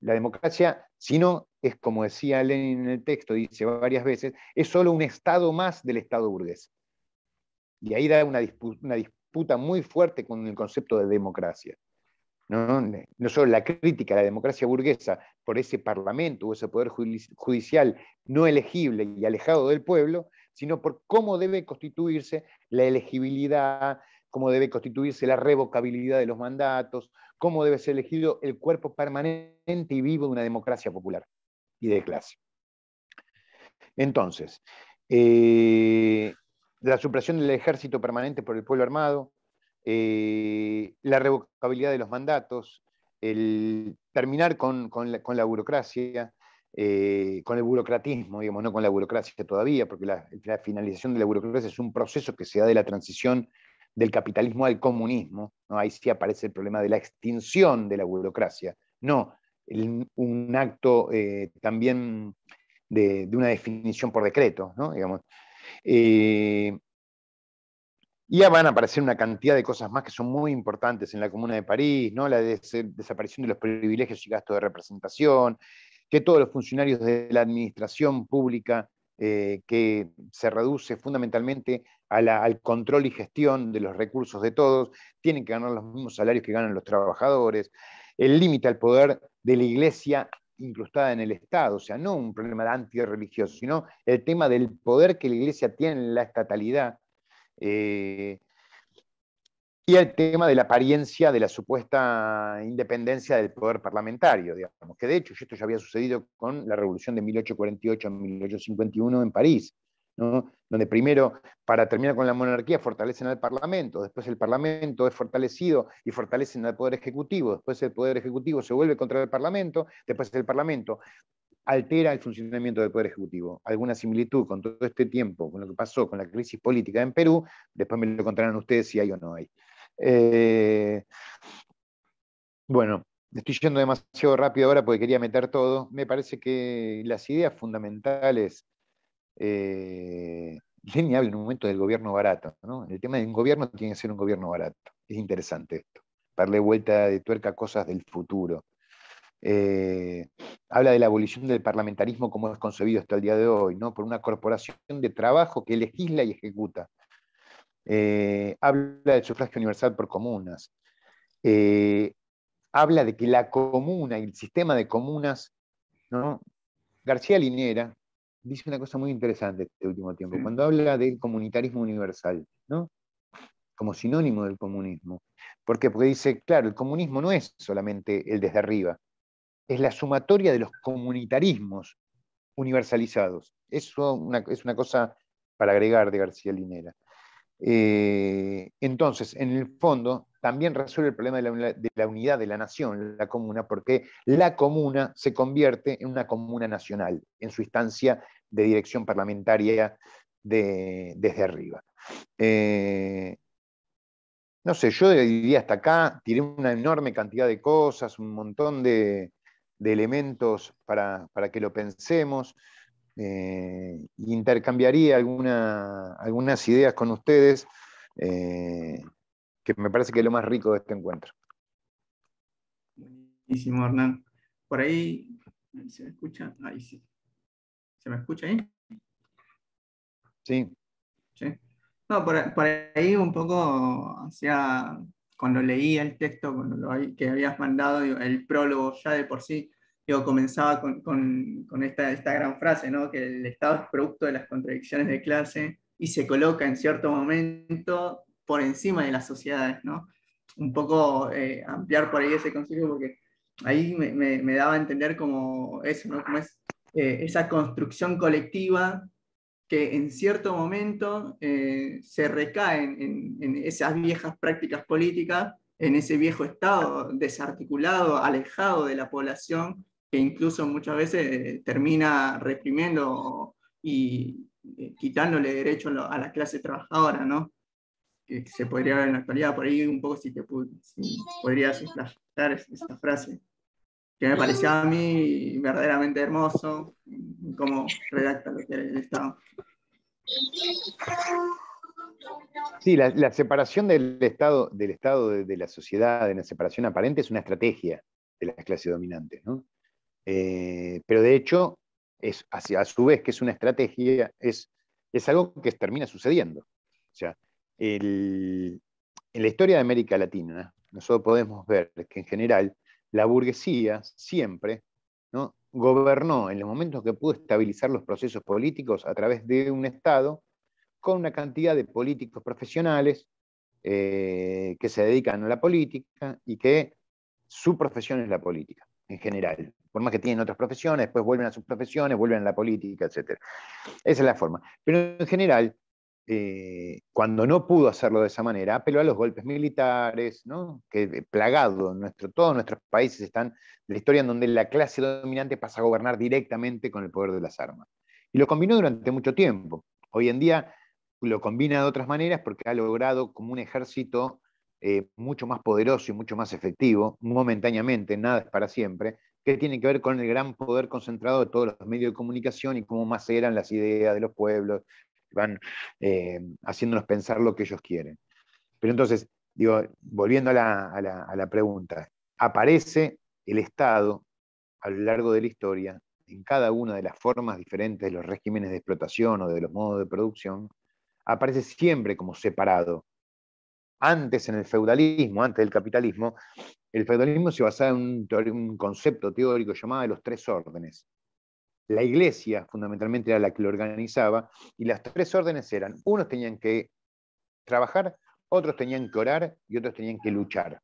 La democracia, si no, es como decía Lenin en el texto, dice varias veces, es solo un Estado más del Estado burgués. Y ahí da una disputa, una disputa muy fuerte con el concepto de democracia. ¿no? solo la crítica a la democracia burguesa por ese parlamento o ese poder judicial no elegible y alejado del pueblo, sino por cómo debe constituirse la elegibilidad, cómo debe constituirse la revocabilidad de los mandatos, cómo debe ser elegido el cuerpo permanente y vivo de una democracia popular y de clase. Entonces, eh, la supresión del ejército permanente por el pueblo armado, eh, la revocabilidad de los mandatos, el terminar con, la, burocracia, eh, con el burocratismo, digamos, no con la burocracia todavía, porque la, finalización de la burocracia es un proceso que se da de la transición del capitalismo al comunismo. Ahí sí aparece el problema de la extinción de la burocracia, no un acto eh, también de, una definición por decreto, ¿no? digamos. Y ya van a aparecer una cantidad de cosas más que son muy importantes en la Comuna de París, ¿no? la desaparición de los privilegios y gastos de representación, que todos los funcionarios de la administración pública, eh, que se reduce fundamentalmente al control y gestión de los recursos de todos, tienen que ganar los mismos salarios que ganan los trabajadores, el límite al poder de la iglesia incrustada en el Estado, o sea, no un problema antirreligioso, sino el tema del poder que la iglesia tiene en la estatalidad eh, y el tema de la apariencia de la supuesta independencia del poder parlamentario, digamos, que de hecho esto ya había sucedido con la revolución de 1848 a 1851 en París, donde primero, para terminar con la monarquía, fortalecen al Parlamento, después el Parlamento es fortalecido y fortalecen al Poder Ejecutivo, después el Poder Ejecutivo se vuelve contra el Parlamento, después el Parlamento altera el funcionamiento del Poder Ejecutivo. Alguna similitud con todo este tiempo, con lo que pasó con la crisis política en Perú, después me lo contarán ustedes si hay o no hay. Eh, bueno, estoy yendo demasiado rápido ahora porque quería meter todo. Me parece que las ideas fundamentales... Eh, habla en un momento del gobierno barato, ¿no? El tema de un gobierno tiene que ser un gobierno barato. Es interesante esto. Darle vuelta de tuerca a cosas del futuro. Eh, habla de la abolición del parlamentarismo como es concebido hasta el día de hoy, ¿no? por una corporación de trabajo que legisla y ejecuta. Eh, habla del sufragio universal por comunas. Eh, habla de que la comuna y el sistema de comunas, ¿no? García Linera dice una cosa muy interesante este último tiempo, cuando habla del comunitarismo universal, ¿no? como sinónimo del comunismo. ¿Por qué? Porque dice, claro, el comunismo no es solamente el desde arriba, es la sumatoria de los comunitarismos universalizados. Eso es una cosa para agregar de García Linera. Eh, entonces, en el fondo, también resuelve el problema de la, unidad de la nación, la comuna, porque la comuna se convierte en una comuna nacional, en su instancia de dirección parlamentaria desde arriba. Eh, no sé, yo diría hasta acá, tiré una enorme cantidad de cosas, un montón de, de elementos para, que lo pensemos. Eh, intercambiaría algunas ideas con ustedes, eh, que me parece que es lo más rico de este encuentro. Buenísimo, Hernán. Por ahí, ¿se me escucha? Ahí sí. ¿Se me escucha ahí? Sí. No, por, ahí un poco sea, cuando leía el texto, que habías mandado, el prólogo ya de por sí, yo comenzaba con, con, esta, esta, gran frase, ¿no? que el Estado es producto de las contradicciones de clase y se coloca en cierto momento por encima de las sociedades. ¿no? Un poco eh, ampliar por ahí ese concepto porque ahí me, me, daba a entender como eso, ¿no? es eh, esa construcción colectiva que en cierto momento eh, se recae en, en, esas viejas prácticas políticas, en ese viejo Estado desarticulado, alejado de la población, que incluso muchas veces eh, termina reprimiendo y eh, quitándole derecho a la clase trabajadora, ¿no? Que se podría ver en la actualidad, por ahí un poco si, te, si podrías explicar esta frase, que me parecía a mí verdaderamente hermoso, cómo redacta lo que el Estado. Sí, la, separación del Estado, del estado de, de, la sociedad, de la separación aparente, es una estrategia de las clases dominantes. ¿no? Eh, pero de hecho, es, a su vez que es una estrategia, es, es algo que termina sucediendo. O sea, en la historia de América Latina, nosotros podemos ver que en general la burguesía siempre gobernó en los momentos que pudo estabilizar los procesos políticos a través de un Estado con una cantidad de políticos profesionales eh, que se dedican a la política y que su profesión es la política en general. Por más que tienen otras profesiones, después vuelven a sus profesiones, vuelven a la política, etc. Esa es la forma. Pero en general, eh, cuando no pudo hacerlo de esa manera, apeló a los golpes militares, ¿no? que eh, plagado, nuestro, todos nuestros países están de la historia en donde la clase dominante pasa a gobernar directamente con el poder de las armas. Y lo combinó durante mucho tiempo. Hoy en día lo combina de otras maneras porque ha logrado como un ejército eh, mucho más poderoso y mucho más efectivo, momentáneamente, nada es para siempre, que tiene que ver con el gran poder concentrado de todos los medios de comunicación y cómo más eran las ideas de los pueblos, van eh, haciéndonos pensar lo que ellos quieren. Pero entonces, digo, volviendo a la, a la pregunta, aparece el Estado a lo largo de la historia, en cada una de las formas diferentes de los regímenes de explotación o de los modos de producción, aparece siempre como separado antes en el feudalismo, antes del capitalismo, el feudalismo se basaba en un, concepto teórico llamado de los tres órdenes. La iglesia fundamentalmente era la que lo organizaba y las tres órdenes eran, unos tenían que trabajar, otros tenían que orar y otros tenían que luchar.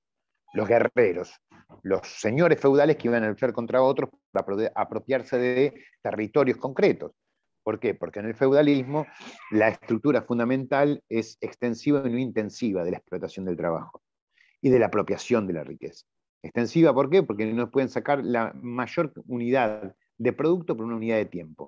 Los guerreros, los señores feudales que iban a luchar contra otros para apropiarse de territorios concretos. ¿Por qué? Porque en el feudalismo la estructura fundamental es extensiva y no intensiva de la explotación del trabajo y de la apropiación de la riqueza. Extensiva, ¿por qué? Porque no pueden sacar la mayor unidad de producto por una unidad de tiempo.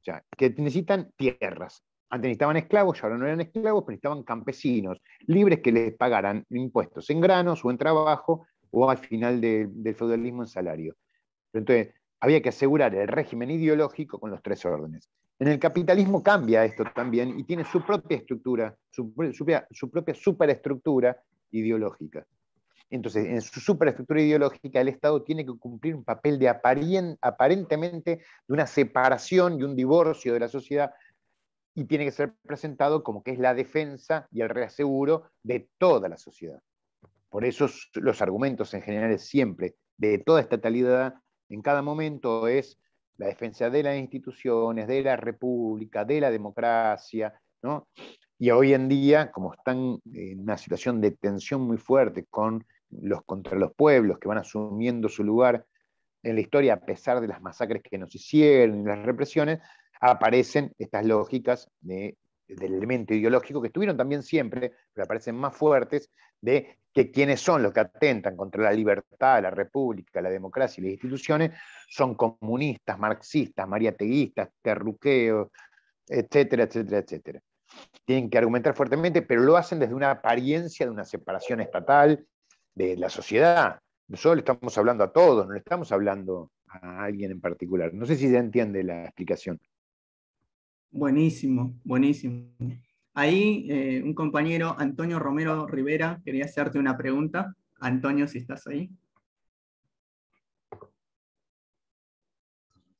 O sea, que necesitan tierras. Antes necesitaban esclavos, ahora no eran esclavos, pero necesitaban campesinos libres que les pagaran impuestos en granos o en trabajo o al final del feudalismo en salario. Entonces, había que asegurar el régimen ideológico con los tres órdenes. En el capitalismo cambia esto también y tiene su propia estructura, su, propia superestructura ideológica. Entonces, en su superestructura ideológica, el Estado tiene que cumplir un papel de aparentemente de una separación y un divorcio de la sociedad y tiene que ser presentado como que es la defensa y el reaseguro de toda la sociedad. Por eso los argumentos en general siempre de toda estatalidad en cada momento es la defensa de las instituciones, de la república, de la democracia, ¿no? Y hoy en día, como están en una situación de tensión muy fuerte con los contra los pueblos que van asumiendo su lugar en la historia a pesar de las masacres que nos hicieron y las represiones, aparecen estas lógicas de del elemento ideológico que estuvieron también siempre, pero aparecen más fuertes, de que quienes son los que atentan contra la libertad, la república, la democracia y las instituciones son comunistas, marxistas, mariateguistas, terruqueos, etcétera, etcétera, etcétera. Tienen que argumentar fuertemente, pero lo hacen desde una apariencia de una separación estatal de la sociedad. Nosotros le estamos hablando a todos, no le estamos hablando a alguien en particular. No sé si se entiende la explicación. Buenísimo, buenísimo. Ahí eh, un compañero, Antonio Romero Rivera, quería hacerte una pregunta. Antonio, si estás ahí.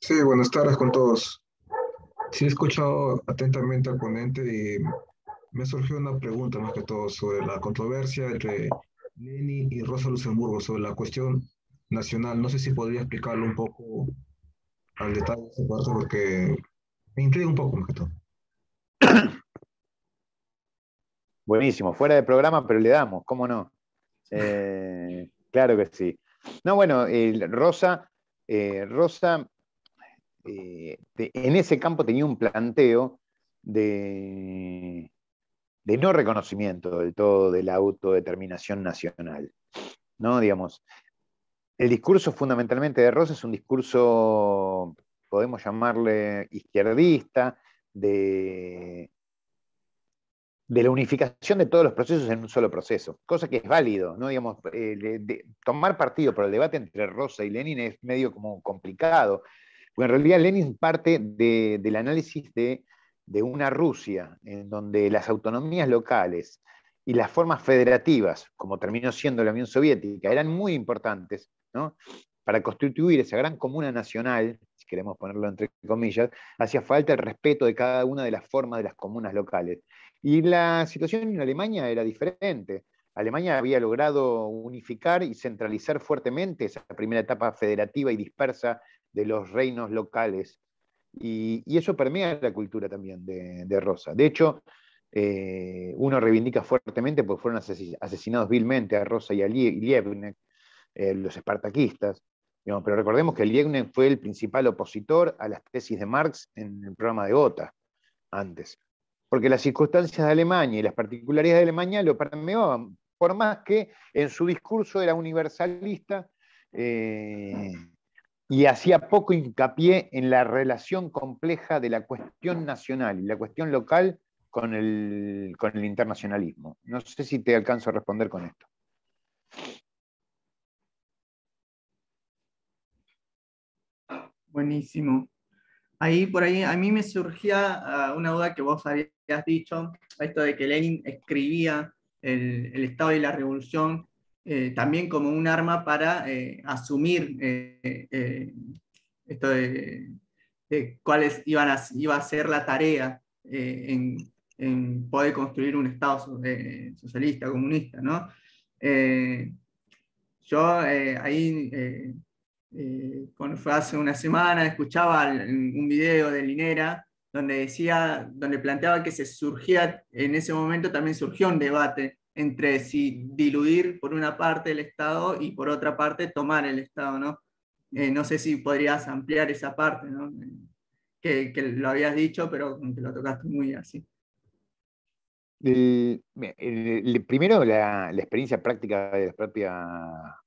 Sí, buenas tardes con todos. Sí, he escuchado atentamente al ponente y me surgió una pregunta más que todo sobre la controversia entre Neni y Rosa Luxemburgo sobre la cuestión nacional. No sé si podría explicarlo un poco al detalle, porque me intriga un poco más Buenísimo, fuera de programa, pero le damos, ¿cómo no? Eh, claro que sí. No, bueno, eh, Rosa, eh, Rosa en ese campo tenía un planteo de, de, no reconocimiento del todo de la autodeterminación nacional. ¿no? Digamos, el discurso fundamentalmente de Rosa es un discurso podemos llamarle izquierdista, de, de la unificación de todos los procesos en un solo proceso, cosa que es válido, ¿no? Digamos, eh, tomar partido por el debate entre Rosa y Lenin es medio como complicado, porque en realidad Lenin parte del análisis de, una Rusia en donde las autonomías locales y las formas federativas, como terminó siendo la Unión Soviética, eran muy importantes, Para constituir esa gran comuna nacional queremos ponerlo entre comillas, hacía falta el respeto de cada una de las formas de las comunas locales. Y la situación en Alemania era diferente. Alemania había logrado unificar y centralizar fuertemente esa primera etapa federativa y dispersa de los reinos locales. Y, eso permea la cultura también de, Rosa. De hecho, eh, uno reivindica fuertemente porque fueron asesinados vilmente a Rosa y a Liebknecht, eh, los espartaquistas pero recordemos que Liegner fue el principal opositor a las tesis de Marx en el programa de Gotha antes, porque las circunstancias de Alemania y las particularidades de Alemania lo permeaban, por más que en su discurso era universalista eh, y hacía poco hincapié en la relación compleja de la cuestión nacional y la cuestión local con el, con el internacionalismo. No sé si te alcanzo a responder con esto. Buenísimo. Ahí por ahí a mí me surgía ah, una duda que vos habías dicho, esto de que Lenin escribía el, Estado y la Revolución eh, también como un arma para eh, asumir eh, esto de, iban a, iba a ser la tarea en, en, poder construir un Estado socialista, comunista, ¿no? yo ahí eh, con, fue hace una semana, escuchaba un video de Linera donde decía, donde planteaba que se surgía, en ese momento también surgió un debate entre si diluir por una parte el Estado y por otra parte tomar el Estado, ¿no? Eh, no sé si podrías ampliar esa parte, ¿no? Que, lo habías dicho, pero que lo tocaste muy así. El, eh, primero, la, la, experiencia práctica de las propias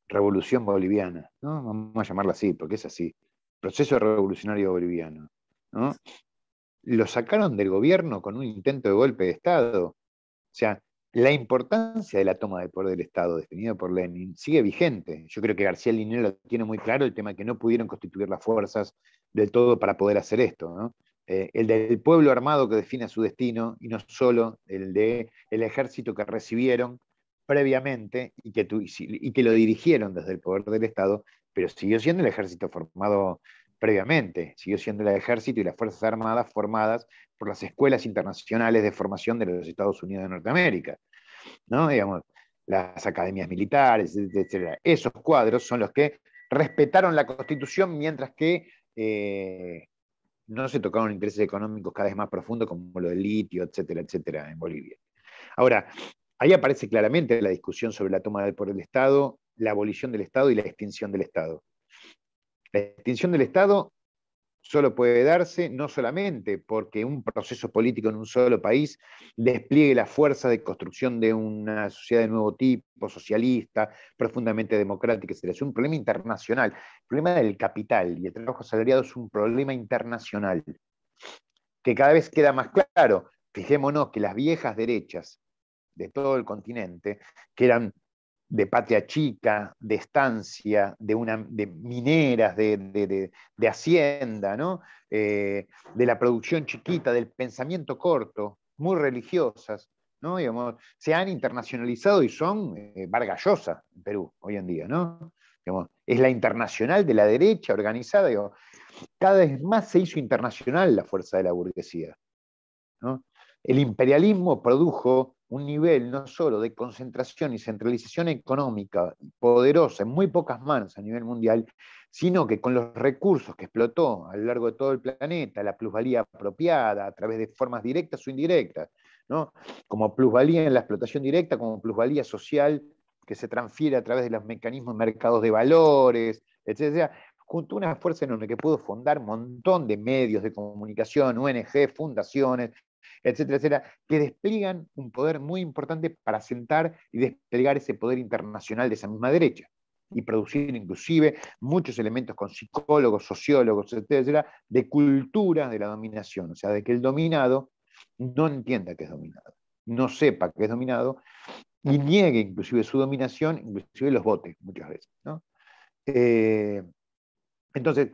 revolución boliviana, ¿no? Vamos a llamarla así, porque es así. Proceso revolucionario boliviano, ¿no? Lo sacaron del gobierno con un intento de golpe de Estado. O sea, la importancia de la toma de poder del Estado definida por Lenin sigue vigente. Yo creo que García Linero tiene muy claro, el tema que no pudieron constituir las fuerzas del todo para poder hacer esto. Eh, el del pueblo armado que define su destino y no solo el del el ejército que recibieron previamente y que, que lo dirigieron desde el poder del Estado, pero siguió siendo el ejército formado previamente, siguió siendo el ejército y las Fuerzas Armadas formadas por las escuelas internacionales de formación de los Estados Unidos de Norteamérica, ¿no? Digamos, las academias militares, etc. Esos cuadros son los que respetaron la Constitución mientras que eh, no se tocaron intereses económicos cada vez más profundos como lo del litio, etcétera, etcétera, en Bolivia. Ahora, Ahí aparece claramente la discusión sobre la toma del por el Estado, la abolición del Estado y la extinción del Estado. La extinción del Estado solo puede darse no solamente porque un proceso político en un solo país despliegue la fuerza de construcción de una sociedad de nuevo tipo, socialista, profundamente democrática, etc. Es un problema internacional. El problema del capital y el trabajo asalariado es un problema internacional que cada vez queda más claro. Fijémonos que las viejas derechas de todo el continente, que eran de patria chica, de estancia, de, una, de mineras, de, hacienda, ¿no? Eh, de la producción chiquita, del pensamiento corto, muy religiosas, ¿no? se han internacionalizado y son eh, en Perú hoy en día. ¿no? es la internacional de la derecha organizada. cada vez más se hizo internacional la fuerza de la burguesía. El imperialismo produjo un nivel no solo de concentración y centralización económica poderosa en muy pocas manos a nivel mundial, sino que con los recursos que explotó a lo largo de todo el planeta, la plusvalía apropiada a través de formas directas o indirectas, ¿no? como plusvalía en la explotación directa, como plusvalía social que se transfiere a través de los mecanismos mercados de valores, etcétera, junto a una fuerza enorme que pudo fundar un montón de medios de comunicación, ONG, fundaciones, etcétera, etcétera, que despliegan un poder muy importante para sentar y desplegar ese poder internacional de esa misma derecha y producir inclusive muchos elementos con psicólogos, sociólogos, etcétera, de cultura de la dominación, o sea, de que el dominado no entienda que es dominado, no sepa que es dominado y niegue inclusive su dominación, inclusive los votos, muchas veces. Eh, entonces,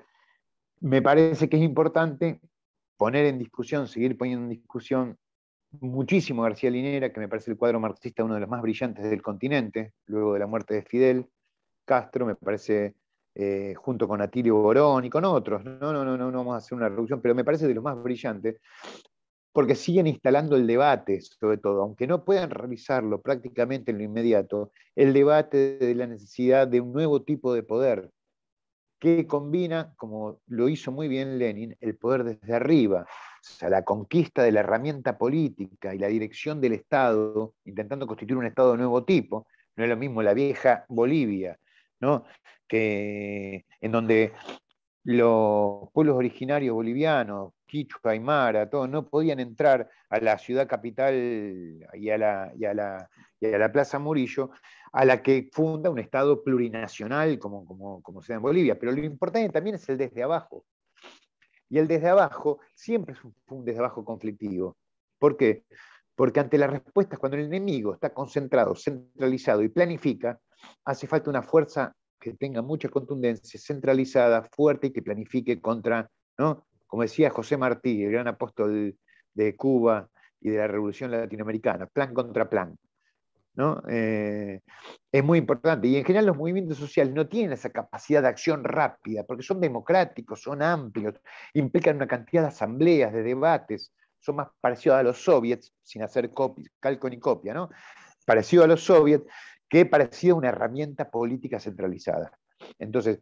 me parece que es importante poner en discusión, seguir poniendo en discusión muchísimo García Linera, que me parece el cuadro marxista uno de los más brillantes del continente, luego de la muerte de Fidel Castro, me parece eh, junto con Atilio Borón y con otros. No, no, no, no, no vamos a hacer una reducción, pero me parece de los más brillantes, porque siguen instalando el debate, sobre todo, aunque no puedan realizarlo prácticamente en lo inmediato, el debate de la necesidad de un nuevo tipo de poder, que combina, como lo hizo muy bien Lenin, el poder desde arriba, o sea, la conquista de la herramienta política y la dirección del Estado, intentando constituir un Estado de nuevo tipo, no es lo mismo la vieja Bolivia, ¿no? que, en donde los pueblos originarios bolivianos, Quichua, Aymara, todos, no podían entrar a la ciudad capital a la, la, y a la Plaza Murillo a la que funda un Estado plurinacional como, como, se da en Bolivia. Pero lo importante también es el desde abajo. Y el desde abajo siempre es un, desde abajo conflictivo. ¿Por qué? Porque ante las respuestas, cuando el enemigo está concentrado, centralizado y planifica, hace falta una fuerza que tenga mucha contundencia, centralizada, fuerte y que planifique contra, ¿no? Como decía José Martí, el gran apóstol de Cuba y de la Revolución Latinoamericana, plan contra plan. Eh, es muy importante. Y en general los movimientos sociales no tienen esa capacidad de acción rápida, porque son democráticos, son amplios, implican una cantidad de asambleas, de debates, son más parecidos a los soviets, sin hacer copy, calco ni copia, ¿no? Parecido a los soviets, que parecido a una herramienta política centralizada. Entonces,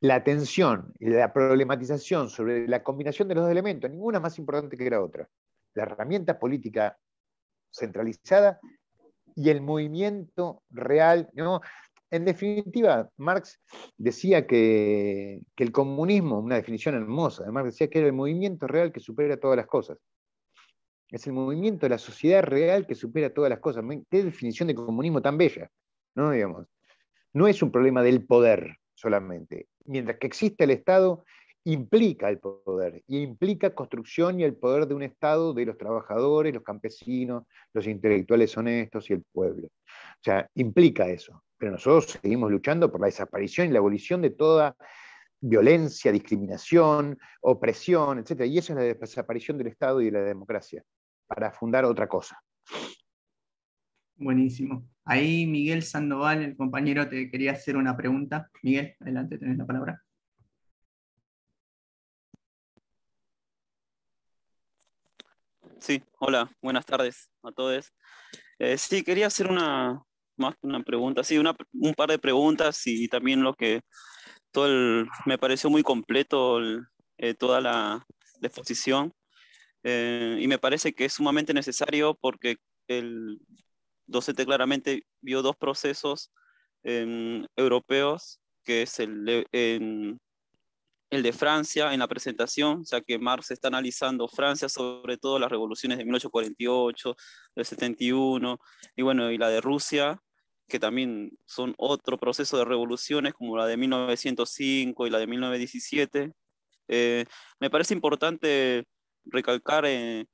la atención y la problematización sobre la combinación de los dos elementos, ninguna más importante que la otra. La herramienta política centralizada y el movimiento real. ¿no? En definitiva, Marx decía que, el comunismo, una definición hermosa, de Marx decía que era el movimiento real que supera todas las cosas. Es el movimiento de la sociedad real que supera todas las cosas. Qué definición de comunismo tan bella, ¿no? Digamos, no es un problema del poder solamente. Mientras que existe el Estado, implica el poder, y implica construcción y el poder de un Estado de los trabajadores, los campesinos, los intelectuales honestos y el pueblo. O sea, implica eso. Pero nosotros seguimos luchando por la desaparición y la abolición de toda violencia, discriminación, opresión, etc. Y eso es la desaparición del Estado y de la democracia, para fundar otra cosa. Buenísimo. Ahí Miguel Sandoval, el compañero, te quería hacer una pregunta. Miguel, adelante, tenés la palabra. Sí, hola, buenas tardes a todos. Eh, sí, quería hacer una, más una pregunta, sí, un par de preguntas y, también lo que todo me pareció muy completo eh, toda la, exposición eh, y me parece que es sumamente necesario porque el docente claramente vio dos procesos em, europeos, que es el, el de Francia en la presentación, ya que Marx está analizando Francia, sobre todo las revoluciones de 1848, del 71, y bueno, y la de Rusia, que también son otro proceso de revoluciones, como la de 1905 y la de 1917. Eh, me parece importante recalcar en,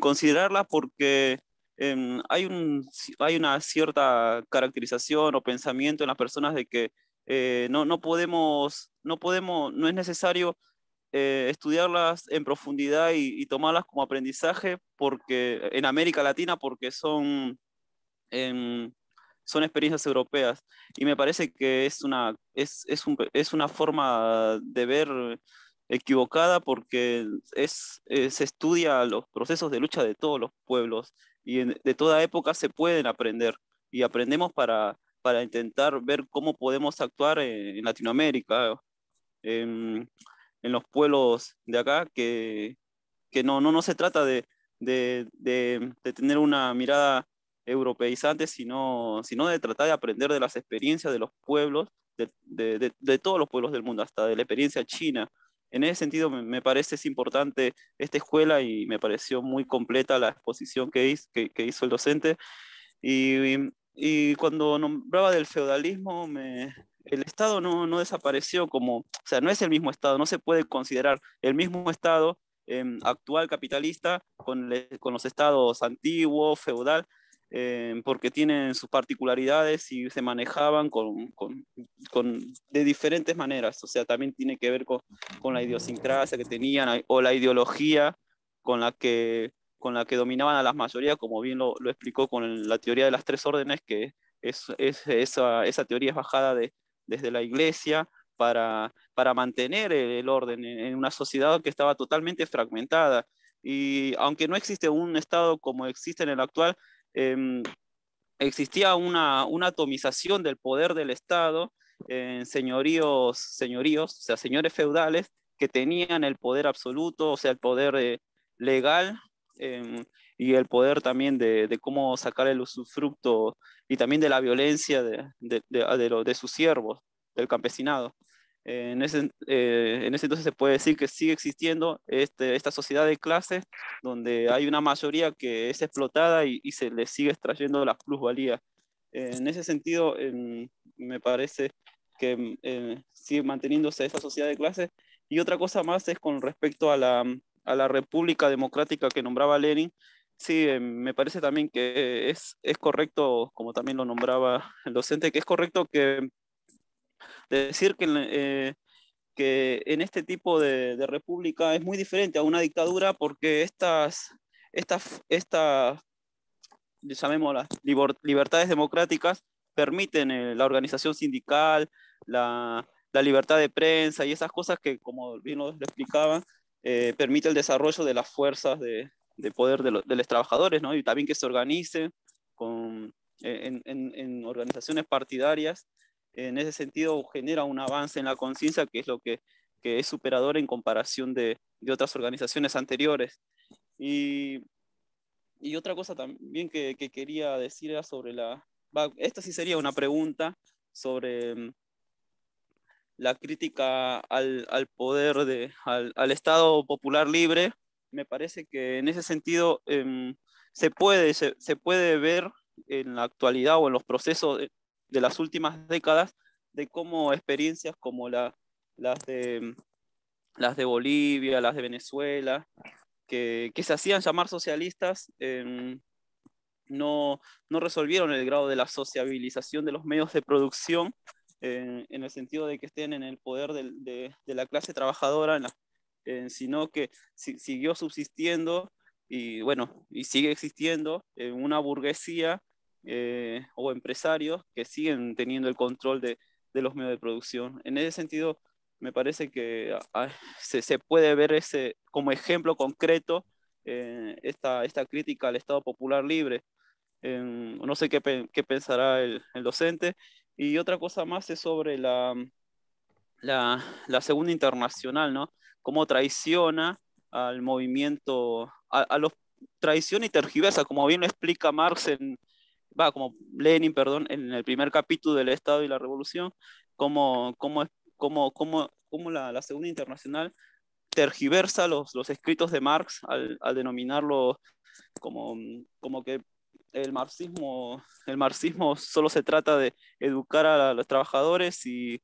considerarla, porque em, hay, un, hay una cierta caracterización o pensamiento en las personas de que eh, no, podemos, no podemos, no es necesario eh, estudiarlas en profundidad y, tomarlas como aprendizaje porque, en América Latina porque son, son experiencias europeas. Y me parece que es una, es, una forma de ver equivocada porque es, eh, se estudia los procesos de lucha de todos los pueblos y de toda época se pueden aprender y aprendemos para para intentar ver cómo podemos actuar en, Latinoamérica, en, los pueblos de acá, que, no, no, no se trata de, tener una mirada europeizante, sino, sino de tratar de aprender de las experiencias de los pueblos, de, de todos los pueblos del mundo, hasta de la experiencia china. En ese sentido, me, parece es importante esta escuela y me pareció muy completa la exposición que, hizo, el docente. y, y cuando nombraba del feudalismo, me, el Estado no, no, desapareció como, o sea, no es el mismo Estado, no se puede considerar el mismo Estado em, actual capitalista con, con, los estados antiguos, feudal, em, porque tienen sus particularidades y se manejaban con, con, con, de diferentes maneras, o sea, también tiene que ver con, la idiosincrasia que tenían o la ideología con la que con la que dominaban a las mayorías, como bien lo, explicó con la teoría de las tres órdenes, que es, esa, teoría es bajada desde la iglesia para, mantener el, orden en, una sociedad que estaba totalmente fragmentada. Y aunque no existe un Estado como existe en el actual, em, existía una, atomización del poder del Estado en señoríos, señoríos, o sea, señores feudales que tenían el poder absoluto, o sea, el poder eh, legal Em, y el poder también de, de, cómo sacar el usufructo y también de la violencia de, de, de ah, sus siervos, del campesinado. Eh, en, ese, eh, en, ese, entonces se puede decir que sigue existiendo este, esta sociedad de clases donde hay una mayoría que es explotada y, y se le sigue extrayendo las plusvalías. Eh, en ese sentido, em, me parece que em, sigue manteniéndose esa sociedad de clases. Y otra cosa más es con respecto a la, a la República Democrática que nombraba Lenin, sí, eh, me parece también que es, correcto, como también lo nombraba el docente, que es correcto que decir que, eh, que en este tipo de, república es muy diferente a una dictadura porque estas, estas, libertades democráticas permiten eh, la organización sindical, la, la libertad de prensa y esas cosas que, como bien lo explicaba, eh, permite el desarrollo de las fuerzas de, poder de, los trabajadores, ¿no? y también que se organice con, eh, en, organizaciones partidarias. En ese sentido, genera un avance en la conciencia que es lo que, es superador en comparación de, otras organizaciones anteriores. Y, otra cosa también que, quería decir era sobre la... esta sí sería una pregunta sobre mm, la crítica al, poder, de, al, Estado popular libre, me parece que en ese sentido em, se, puede, se, puede ver en la actualidad o en los procesos de, las últimas décadas de cómo experiencias como las, de, las de Bolivia, las de Venezuela, que, se hacían llamar socialistas, em, no, no resolvieron el grado de la sociabilización de los medios de producción en el sentido de que estén en el poder de, de, la clase trabajadora, eh, sino que siguió subsistiendo y bueno, y sigue existiendo una burguesía eh, o empresarios que siguen teniendo el control de, de, los medios de producción. En ese sentido, me parece que ah, ah, se, se, puede ver ese, como ejemplo concreto eh, esta, esta crítica al Estado Popular Libre. no sé qué, qué pensará el, el docente, y otra cosa más es sobre la, la, Segunda Internacional, ¿no? Cómo traiciona al movimiento, a, los traiciona y tergiversa, como bien lo explica Marx en, va, como Lenin, perdón, en el primer capítulo del Estado y la Revolución, cómo, cómo, cómo, cómo, cómo la, la, Segunda Internacional tergiversa los, los escritos de Marx al, al denominarlo como, como que el marxismo, el marxismo solo se trata de educar a los trabajadores y,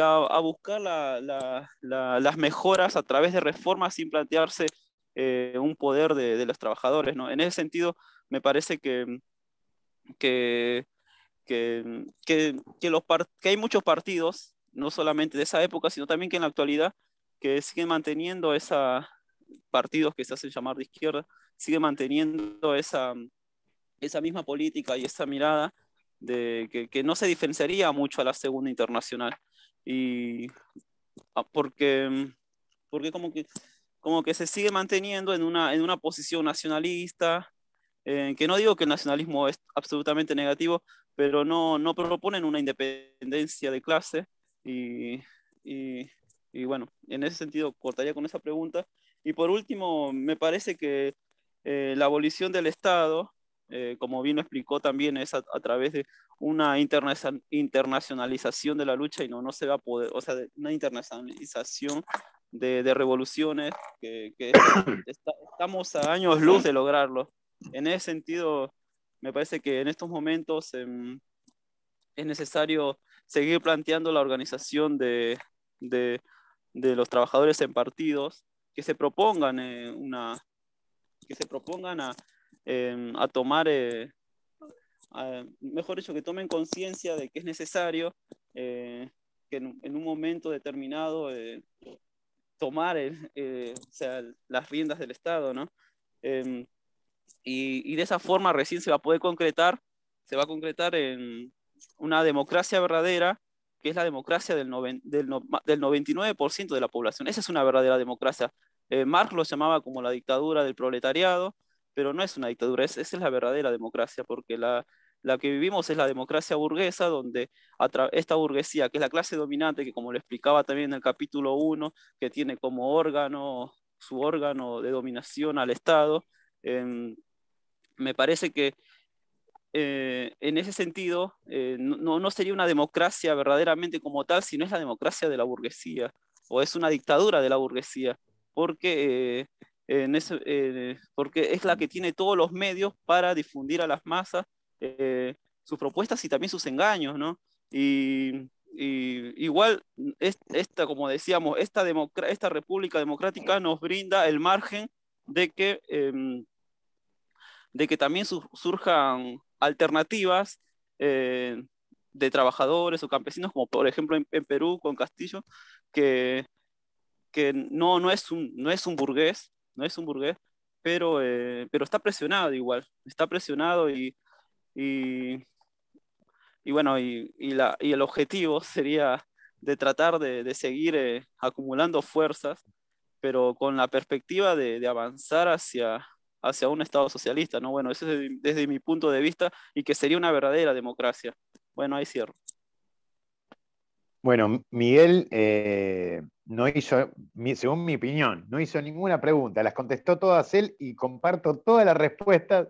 a, buscar las mejoras a través de reformas sin plantearse eh, un poder de, los trabajadores. ¿no? En ese sentido, me parece que, hay muchos partidos, no solamente de esa época, sino también que en la actualidad, que siguen manteniendo esos partidos que se hacen llamar de izquierda, sigue manteniendo esa, esa misma política y esa mirada de que, no se diferenciaría mucho a la segunda internacional. Y ah, porque, porque como, que, como que se sigue manteniendo en una, en una posición nacionalista, eh, que no digo que el nacionalismo es absolutamente negativo, pero no, no proponen una independencia de clase. Y, y bueno, en ese sentido cortaría con esa pregunta. Y por último, me parece que eh, la abolición del Estado, eh, como bien explicó también, es a, través de una internacionalización de la lucha y no, no se va a poder, o sea, una internacionalización de, revoluciones que, estamos a años luz de lograrlo. En ese sentido, me parece que en estos momentos em, es necesario seguir planteando la organización de, los trabajadores en partidos que se propongan eh, una, que se propongan a, em, a tomar, eh, mejor dicho, que tomen conciencia de que es necesario eh, que en, un momento determinado eh, tomar el, o sea, las riendas del Estado, ¿no? Em, y, y de esa forma recién se va a poder concretar, se va a concretar en una democracia verdadera que es la democracia del, del, del 99% de la población. Esa es una verdadera democracia, eh, Marx lo llamaba como la dictadura del proletariado, pero no es una dictadura, esa es la verdadera democracia, porque la, que vivimos es la democracia burguesa, donde esta burguesía, que es la clase dominante, que como lo explicaba también en el capítulo 1, que tiene como órgano, su órgano de dominación al Estado, em, me parece que eh, en ese sentido eh, no, no, sería una democracia verdaderamente como tal, sino es la democracia de la burguesía, o es una dictadura de la burguesía porque, eh, en ese, eh, porque es la que tiene todos los medios para difundir a las masas eh, sus propuestas y también sus engaños, ¿no? Y, igual, esta, como decíamos, esta, esta república democrática nos brinda el margen de que, em, de que también surjan alternativas de trabajadores o campesinos, como por ejemplo en Perú con Castillo, que, que no, no, es un, no es un burgués, no es un burgués, pero, eh, pero está presionado igual, está presionado y, y, bueno, y, la, y el objetivo sería de tratar de, de seguir eh, acumulando fuerzas, pero con la perspectiva de, avanzar hacia, hacia un Estado socialista, ¿no? Bueno, eso es desde, desde mi punto de vista y que sería una verdadera democracia. Bueno, ahí cierro. Bueno, Miguel, eh, no hizo, según mi opinión, no hizo ninguna pregunta, las contestó todas él y comparto todas las respuestas,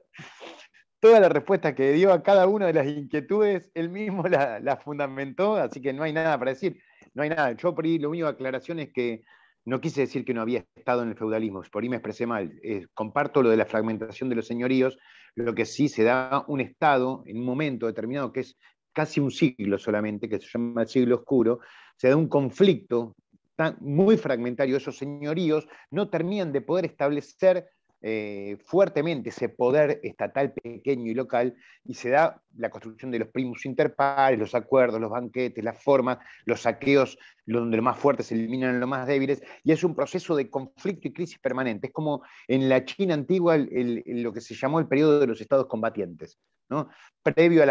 todas las respuestas que dio a cada una de las inquietudes, él mismo las la fundamentó, así que no hay nada para decir, no hay nada. Yo por ahí lo único aclaración es que no quise decir que no había estado en el feudalismo, por ahí me expresé mal. Eh, comparto lo de la fragmentación de los señoríos, lo que sí se da un Estado en un momento determinado que es casi un siglo solamente, que se llama el siglo oscuro, se da un conflicto están muy fragmentario, esos señoríos, no terminan de poder establecer eh, fuertemente ese poder estatal pequeño y local y se da la construcción de los primus interpares, los acuerdos, los banquetes, las formas, los saqueos, donde los más fuertes se eliminan a los más débiles, y es un proceso de conflicto y crisis permanente. Es como en la China antigua lo que se llamó el periodo de los estados combatientes, ¿no? previo a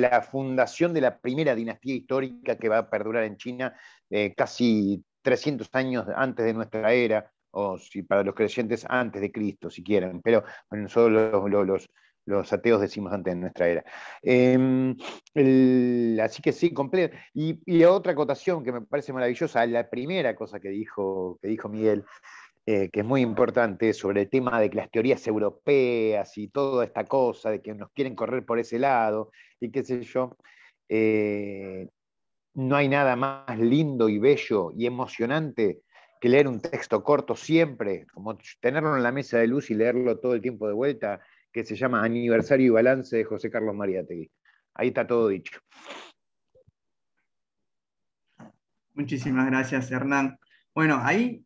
la, fundación de la primera dinastía histórica que va a perdurar en China eh, casi 300 años antes de nuestra era, o si para los creyentes antes de Cristo, si quieren, pero bueno, nosotros los, ateos decimos antes de nuestra era. Em, así que sí, completo. Y, otra acotación que me parece maravillosa, la primera cosa que dijo, que dijo Miguel, eh, que es muy importante, sobre el tema de que las teorías europeas y toda esta cosa, de que nos quieren correr por ese lado, y qué sé yo. Eh, no hay nada más lindo y bello y emocionante que leer un texto corto siempre, como tenerlo en la mesa de luz y leerlo todo el tiempo de vuelta, que se llama Aniversario y Balance de José Carlos Mariategui. Ahí está todo dicho. Muchísimas gracias, Hernán. Bueno, hay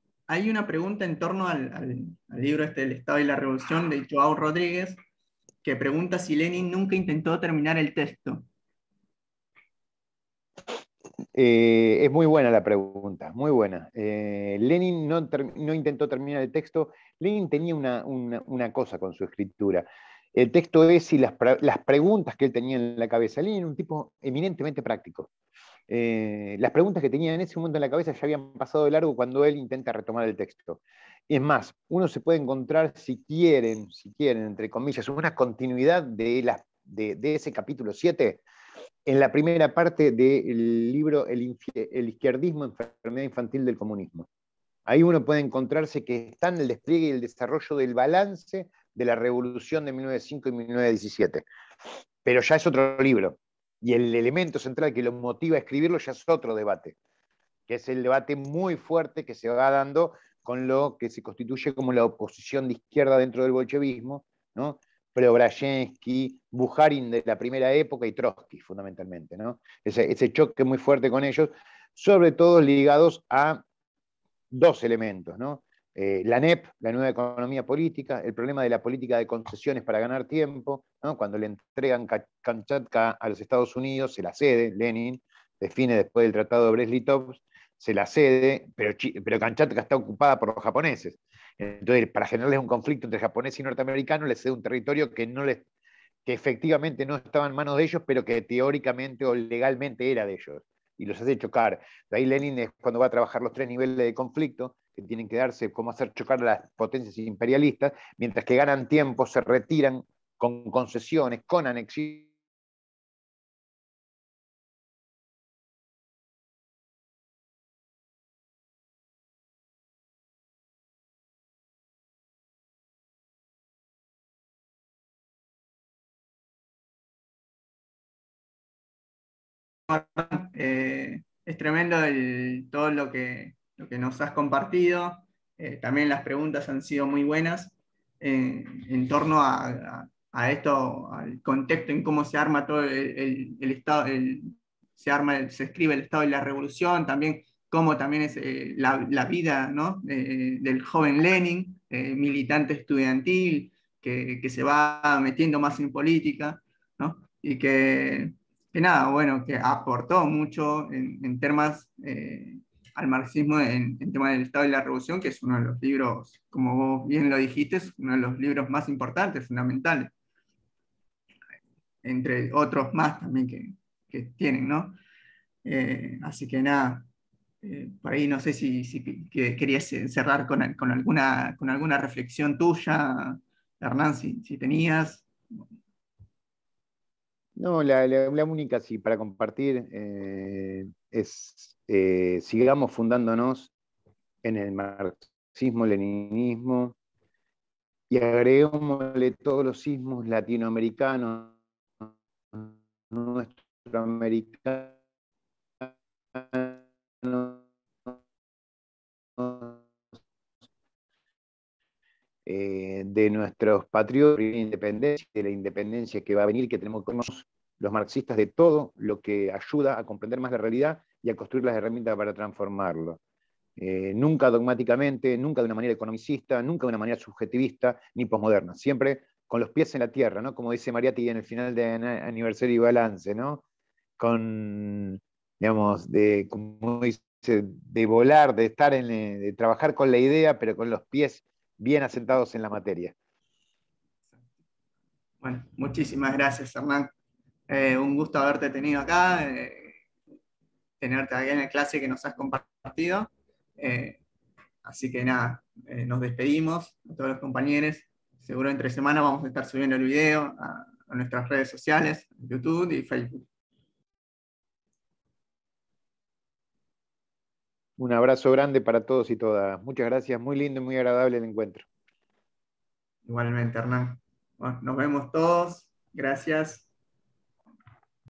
una pregunta en torno al, libro este, El Estado y la Revolución, de Joao Rodríguez, que pregunta si Lenin nunca intentó terminar el texto. Eh, es muy buena la pregunta, muy buena. Eh, Lenin no, intentó terminar el texto. Lenin tenía una, cosa con su escritura. El texto es y las, preguntas que él tenía en la cabeza. Lenin era un tipo eminentemente práctico. Eh, las preguntas que tenía en ese momento en la cabeza ya habían pasado de largo cuando él intenta retomar el texto. Es más, uno se puede encontrar, si quieren, si quieren, entre comillas, una continuidad de, de ese capítulo 7 en la primera parte del libro el, izquierdismo, enfermedad infantil del comunismo. Ahí uno puede encontrarse que está en el despliegue y el desarrollo del balance de la revolución de 1905 y 1917. Pero ya es otro libro. Y el elemento central que lo motiva a escribirlo ya es otro debate, que es el debate muy fuerte que se va dando con lo que se constituye como la oposición de izquierda dentro del bolchevismo, ¿no? Preobrajensky, Buharin de la primera época y Trotsky, fundamentalmente. ¿no? Ese, ese choque muy fuerte con ellos, sobre todo ligados a dos elementos. ¿no? Eh, la NEP, la nueva economía política, el problema de la política de concesiones para ganar tiempo, cuando le entregan Kamchatka a los Estados Unidos, se la cede, Lenin define después del Tratado de Brest-Litovsk, se la cede, pero, pero Kamchatka está ocupada por los japoneses. Entonces, para generarles un conflicto entre japonés y norteamericanos, les cede un territorio que, no les, que efectivamente no estaba en manos de ellos, pero que teóricamente o legalmente era de ellos. Y los hace chocar. De ahí Lenin es cuando va a trabajar los tres niveles de conflicto que tienen que darse, cómo hacer chocar a las potencias imperialistas, mientras que ganan tiempo, se retiran con concesiones, con anexiones. Eh, es tremendo todo lo que, nos has compartido. Eh, también las preguntas han sido muy buenas eh, en torno a, esto, al contexto en cómo se arma todo el, estado, se arma, se escribe el estado y la revolución, también cómo también es la, vida del joven Lenin, militante estudiantil, que, se va metiendo más en política, y que que nada, bueno, que aportó mucho en, en temas eh, al marxismo, en, temas del Estado y la Revolución, que es uno de los libros, como vos bien lo dijiste, es uno de los libros más importantes, fundamentales, entre otros más también que, tienen, ¿no? Eh, así que nada, eh, por ahí no sé si, querías cerrar con, alguna, con alguna reflexión tuya, Hernán, si tenías, no, la, única sí, para compartir eh, es eh, sigamos fundándonos en el marxismo, leninismo y agregémosle todos los sismos latinoamericanos, nuestro americano... Eh, de nuestros patriotas de la independencia, que va a venir, que tenemos con los marxistas de todo lo que ayuda a comprender más la realidad y a construir las herramientas para transformarlo. Eh, nunca dogmáticamente, nunca de una manera economicista, nunca de una manera subjetivista ni posmoderna, siempre con los pies en la tierra, ¿no? Como dice Mariati en el final de Aniversario y Balance, ¿no? Con, digamos, de, como de volar, de estar eh, de trabajar con la idea, pero con los pies bien asentados en la materia. Bueno, muchísimas gracias, Hernán. Eh, un gusto haberte tenido acá, eh, tenerte aquí en la clase que nos has compartido. Eh, así que nada, nos despedimos a todos los compañeros. Seguro entre semana vamos a estar subiendo el video a nuestras redes sociales, YouTube y Facebook. Un abrazo grande para todos y todas. Muchas gracias, muy lindo y muy agradable el encuentro. Igualmente, Hernán. nos vemos todos. Gracias.